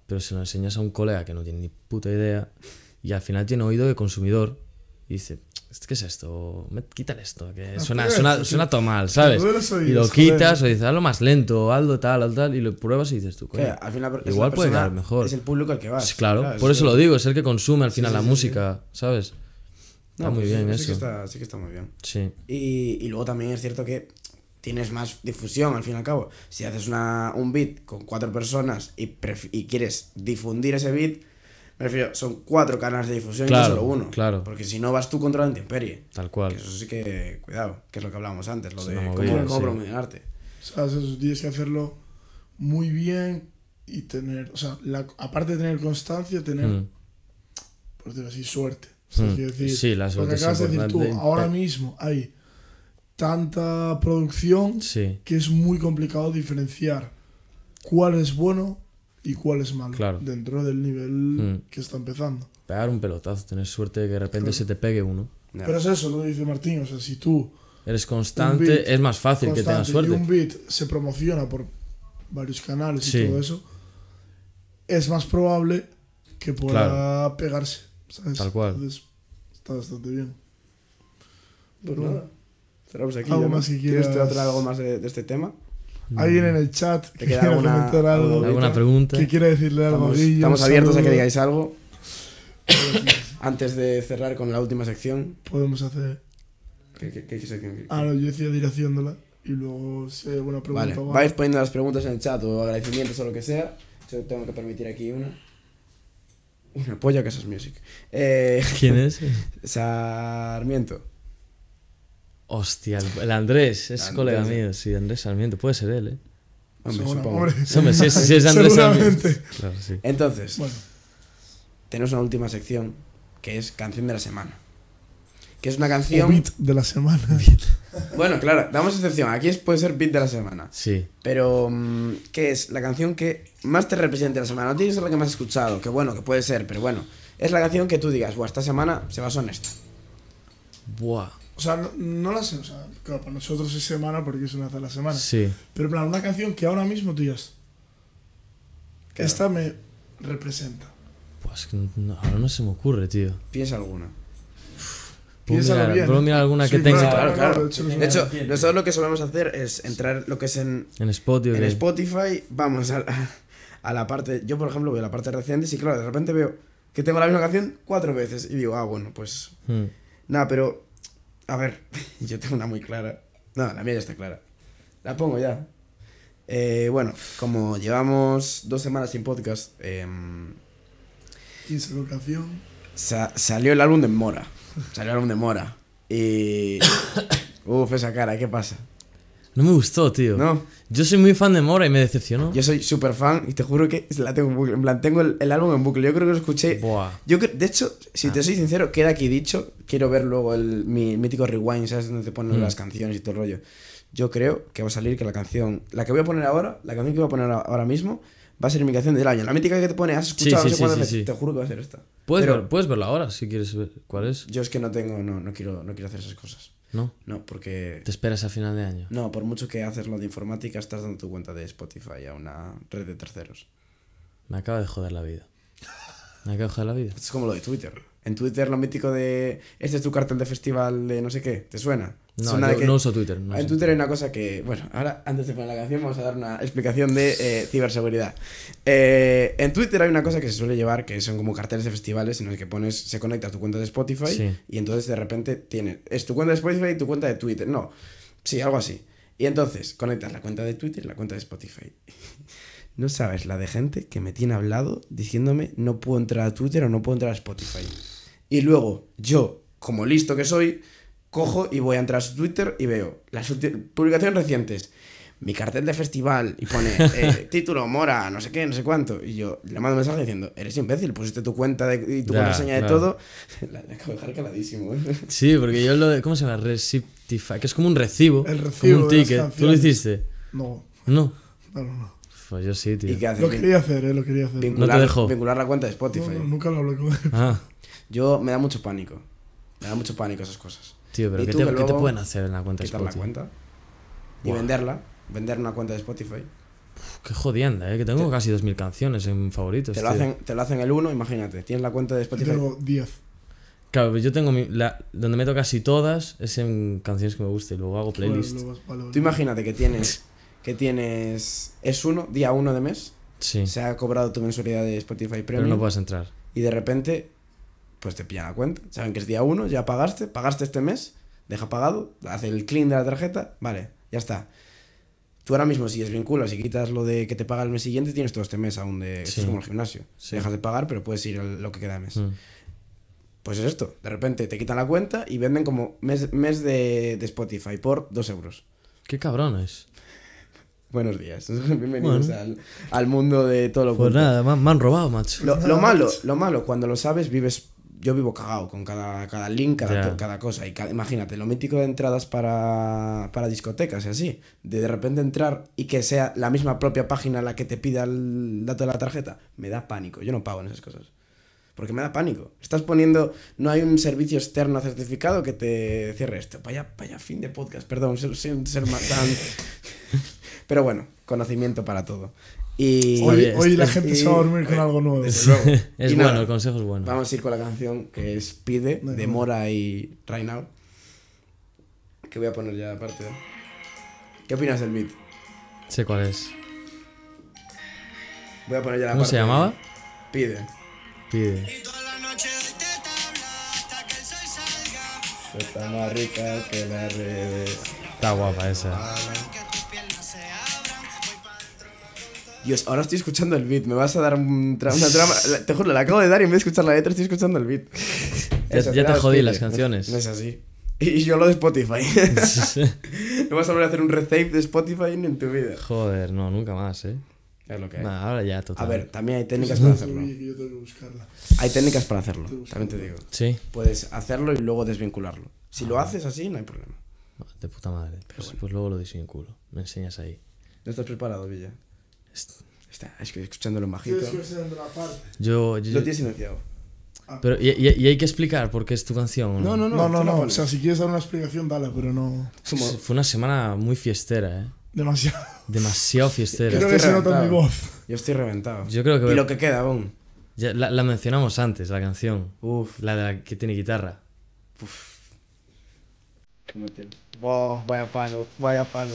Pero se lo enseñas a un colega que no tiene ni puta idea y al final tiene oído de consumidor y dice, este, ¿qué es esto? Quítale esto, que ah, suena, pues, suena, pues, suena todo mal, ¿sabes? Y lo quitas o dices, hazlo más lento, hazlo tal, tal, y lo pruebas y dices tú, igual puede quedar mejor. Es el público al que vas. claro, por eso lo digo, es el que consume al final la música, ¿sabes? Está muy pues bien eso. sí que está muy bien. Sí. Y, luego también es cierto que tienes más difusión al fin y al cabo. Si haces una, un beat con cuatro personas y, y quieres difundir ese beat me refiero, son cuatro canales de difusión y no solo uno. Porque si no vas tú contra la intemperie. Tal cual. eso sí que, cuidado, que es lo que hablábamos antes, lo de cómo, O sea, tienes que hacerlo muy bien y tener, o sea, aparte de tener constancia, tener, hmm. por así, suerte. Hmm. sí, la suerte. acabas de decir tú, ahora eh. mismo hay tanta producción que es muy complicado diferenciar cuál es bueno y cuál es malo dentro del nivel hmm. que está empezando. Pegar un pelotazo, tener suerte de que de repente se te pegue uno. Pero es eso, lo dice Martín, o sea, si tú... Eres constante, es más fácil que tengas suerte. si un beat se promociona por varios canales y todo eso, es más probable que pueda pegarse. Tal cual. Entonces, está bastante bien. Pues Pero bueno, aquí. ¿Algo más ¿Quieres algo más de este tema? Mm. alguien en el chat que quiera comentar algo. ¿Alguna pregunta? ¿Qué quiere decirle algo Estamos, estamos abiertos a que digáis algo. Antes de cerrar con la última sección. Podemos hacer. ¿Qué, qué, sección? ah, yo decía Y luego, si hay pregunta. Vale, vais poniendo las preguntas en el chat o agradecimientos o lo que sea. Yo tengo que permitir aquí una. Una polla Casas Music. Eh, ¿Quién es? Sarmiento. Hostia, el Andrés es colega mío, sí, Andrés Sarmiento, puede ser él, ¿eh? Hombre, sí, sí es, Andrés Sarmiento. Claro, sí. Entonces, bueno. tenemos una última sección que es Canción de la Semana. Que es una canción. beat de la semana. bueno, claro, damos excepción. Aquí puede ser beat de la semana. Sí. Pero, mm, ¿qué es? La canción que más te represente la semana. No tiene que ser la que más has escuchado, que bueno, que puede ser, pero bueno. Es la canción que tú digas, Buah, esta semana se basó en esta. Buah. O sea, no, la sé, o sea, claro, para nosotros es semana porque es una de la semana. Sí. Pero en plan, una canción que ahora mismo tú digas, esta me representa. Pues no, ahora no se me ocurre, tío. Piensa alguna. Piensa bien, puedo ¿eh? mirar alguna que tenga. Claro, claro. De hecho, nosotros lo que solemos hacer es entrar lo que es en, Spotify, Vamos a la, parte. Yo, por ejemplo, a la parte reciente y, claro, de repente veo que tengo la misma canción cuatro veces y digo, ah, bueno, pues. Hmm. Nada, pero a ver, yo tengo una muy clara. No, la mía ya está clara. La pongo ya. Eh, bueno, como llevamos dos semanas sin podcast. Eh, Sa salió el álbum de Mora. Salió el álbum de Mora. Y. Uf, esa cara, ¿qué pasa? No me gustó, tío. No. Yo soy muy fan de Mora y me decepcionó. Yo soy súper fan y te juro que la tengo en bucle. En plan, tengo el, álbum en bucle. Yo creo que lo escuché. Yo de hecho, si ah. te soy sincero, queda aquí dicho. Quiero ver luego el, mi mítico rewind, ¿sabes? Donde te ponen mm. las canciones y todo el rollo. Yo creo que va a salir que la canción, la que voy a poner ahora, la canción que voy a poner ahora mismo, va a ser mi canción del año. La mítica que te pone, has escuchado sí, sí, te juro que va a ser esta. Puedes, puedes verla ahora si quieres ver cuál es. Yo es que no tengo, no, no, quiero, no quiero hacer esas cosas. ¿No? No, porque... ¿Te esperas a final de año? No, por mucho que haces lo de informática, estás dando tu cuenta de Spotify a una red de terceros. Me acaba de joder la vida. Me acaba de joder la vida. Es como lo de Twitter en Twitter lo mítico de este es tu cartel de festival de no sé qué, ¿te suena? No, no uso Twitter. en Twitter hay una cosa que, bueno, ahora antes de poner la canción vamos a dar una explicación de eh, ciberseguridad. Eh, en Twitter hay una cosa que se suele llevar que son como carteles de festivales en los que pones, se conecta tu cuenta de Spotify y entonces de repente tienes, es tu cuenta de Spotify y tu cuenta de Twitter, no, sí, algo así. Y entonces conectas la cuenta de Twitter y la cuenta de Spotify. no sabes la de gente que me tiene hablado diciéndome no puedo entrar a Twitter o no puedo entrar a Spotify. Y luego yo, como listo que soy, cojo y voy a entrar a su Twitter y veo las publicaciones recientes. Mi cartel de festival y pone eh, título, mora, no sé qué, no sé cuánto. Y yo le mando un mensaje diciendo, eres imbécil, pusiste tu cuenta de, y tu contraseña de todo. La, acabo de dejar caladísimo. ¿eh? Sí, porque yo lo de, ¿cómo se llama? Reciptify, que es como un recibo. El recibo. un ticket. ¿Tú lo hiciste? No. No. No, no, no. Pues yo sí, tío. ¿Y qué Lo quería hacer, eh, lo quería hacer. Vincular, no te dejo. vincular la cuenta de Spotify. nunca lo hablé con él. Ah. Yo me da mucho pánico. Me da mucho pánico esas cosas. Tío, pero ¿qué, te, pueden hacer en la cuenta de Spotify? la cuenta y venderla. Vender una cuenta de Spotify. qué jodienda, ¿eh? Que tengo casi casi 2.000 canciones en favoritos. Te lo, hacen, el uno imagínate. Tienes la cuenta de Spotify. Tengo 10. Claro, yo tengo pues donde meto casi todas es en canciones que me gusten y luego hago playlist. tú imagínate que tienes que tienes es uno día uno de mes. Sí. Se ha cobrado tu mensualidad de Spotify Premium. Pero no puedes entrar. Y de repente pues te pillan la cuenta. Saben que es día uno... ya pagaste, pagaste este mes, deja pagado, hace el clean de la tarjeta, vale, ya está. Tú ahora mismo si desvinculas y quitas lo de que te paga el mes siguiente, tienes todo este mes aún de... es como el gimnasio. Dejas de pagar, pero puedes ir lo que queda de mes. Mm. Pues es esto, de repente te quitan la cuenta y venden como mes, mes de, de Spotify por dos euros. Qué es... Buenos días, bienvenidos al, al, mundo de todo lo que. Pues nada, me me han robado, macho. lo, malo, lo malo, cuando lo sabes, vives yo vivo cagado con cada, link, cada, cada cosa. Y imagínate, lo mítico de entradas para, discotecas y así. De, repente entrar y que sea la misma propia página la que te pida el dato de la tarjeta. Me da pánico. Yo no pago en esas cosas. Porque me da pánico. Estás poniendo. No hay un servicio externo certificado que te cierre esto. Vaya, vaya fin de podcast, perdón, un ser más tan. Pero bueno, conocimiento para todo. Y hoy, la gente se va a dormir con algo nuevo. Es, bueno, el consejo es bueno. Vamos a ir con la canción que es Pide, de Mora y Right Que voy a poner ya aparte. ¿Qué opinas del beat? Sé cuál es. Voy a poner ya la ¿Cómo se llamaba? Pide. Pide. Está más rica que la red. Está guapa esa. Dios, ahora estoy escuchando el beat, me vas a dar un una trama. Te juro, la acabo de dar y en vez de escuchar la letra estoy escuchando el beat. ya, te jodí las canciones. No, es así. Y yo lo de Spotify. no vas a volver a hacer un resave de Spotify en tu vida. Joder, no, nunca más, ¿eh? Es lo que hay. ahora ya, total. A ver, también hay técnicas para hacerlo. Hay técnicas para hacerlo, también te digo. Sí. Puedes hacerlo y luego desvincularlo. Si lo haces así, no hay problema. De puta madre. Pues, pues luego lo desvinculo. Me enseñas ahí. ¿No estás preparado, Villa? Está, es que escuchándolo Yo, yo, yo, Lo tienes silenciado. Ah. Pero, y, y, hay que explicar por qué es tu canción? No, no, no. O sea, si quieres dar una explicación, dale, pero no. Fue una semana muy fiestera, ¿eh? Demasiado. Demasiado fiestera. Yo estoy reventado. Y lo que queda aún. Ya, la, la, mencionamos antes, la canción. Uf. La, de la que tiene guitarra. Uf. Wow, vaya palo, vaya palo.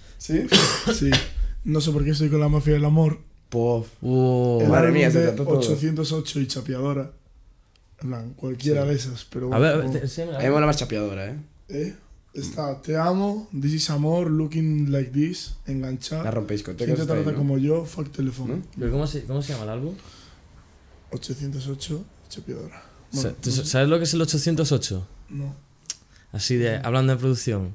¿Sí? Sí. No sé por qué estoy con la mafia del amor. Puf. Uh. madre mía, 808 y chapeadora. cualquiera de esas, pero A ver, la... más chapeadora, ¿eh? ¿Eh? Está, te amo, this is amor, looking like this, enganchar. La rompéis con trata como yo, fuck teléfono. ¿Mm? cómo se, cómo se llama el álbum? 808, chapeadora. ¿Sabes lo que es el 808? No. Así de, hablando de producción.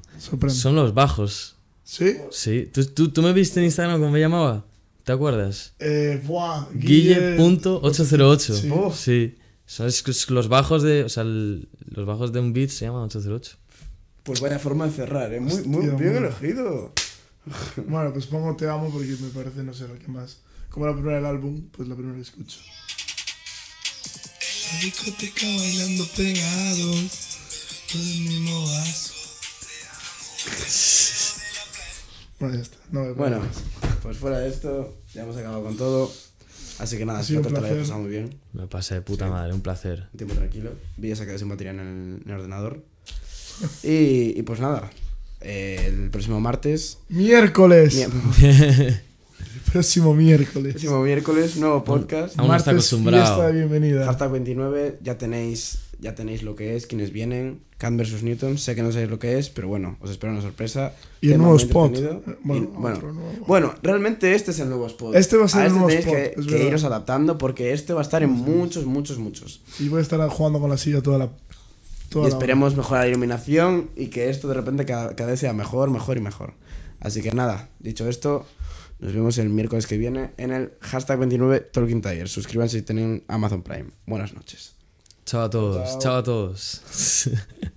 Son los bajos. ¿Sí? Sí. ¿Tú, me viste en Instagram cómo me llamaba? ¿Te acuerdas? Eh, Guille.808. Guille. Sí. sabes sí. los bajos de. O sea, los bajos de un beat se llaman 808. Pues vaya forma de cerrar, ¿eh? Muy, muy bien elegido. bueno, pues pongo Te Amo porque me parece, no sé, lo que más. Como la primera del álbum, pues la primera que escucho. La discoteca bailando pegado todo el mismo vaso. Te amo. Bueno, pues fuera de esto, ya hemos acabado con todo. Así que nada, espero que te lo pasado muy bien. Me pasé de puta madre, un placer. Un tiempo tranquilo. Vi a sacar batería en el, ordenador. Y, pues nada, el próximo martes. ¡Miércoles! el próximo miércoles. El próximo miércoles, nuevo podcast. Aún martes, está acostumbrado. Fiesta bienvenida. Hashtag 29, ya tenéis ya tenéis lo que es, quienes vienen, Kant versus Newton, sé que no sabéis lo que es, pero bueno, os espero una sorpresa. Y el nuevo spot. Eh, bueno, realmente este es el nuevo spot. Este va a ser el este nuevo spot. Que, que iros adaptando porque este va a estar en muchos, muchos, muchos. Y voy a estar jugando con la silla toda la... y esperemos mejor mejorar la iluminación y que esto de repente cada, vez sea mejor, mejor y mejor. Así que nada, dicho esto, nos vemos el miércoles que viene en el hashtag 29 Talking Tire Suscríbanse si tienen Amazon Prime. Buenas noches. Chao a todos, chao, a todos.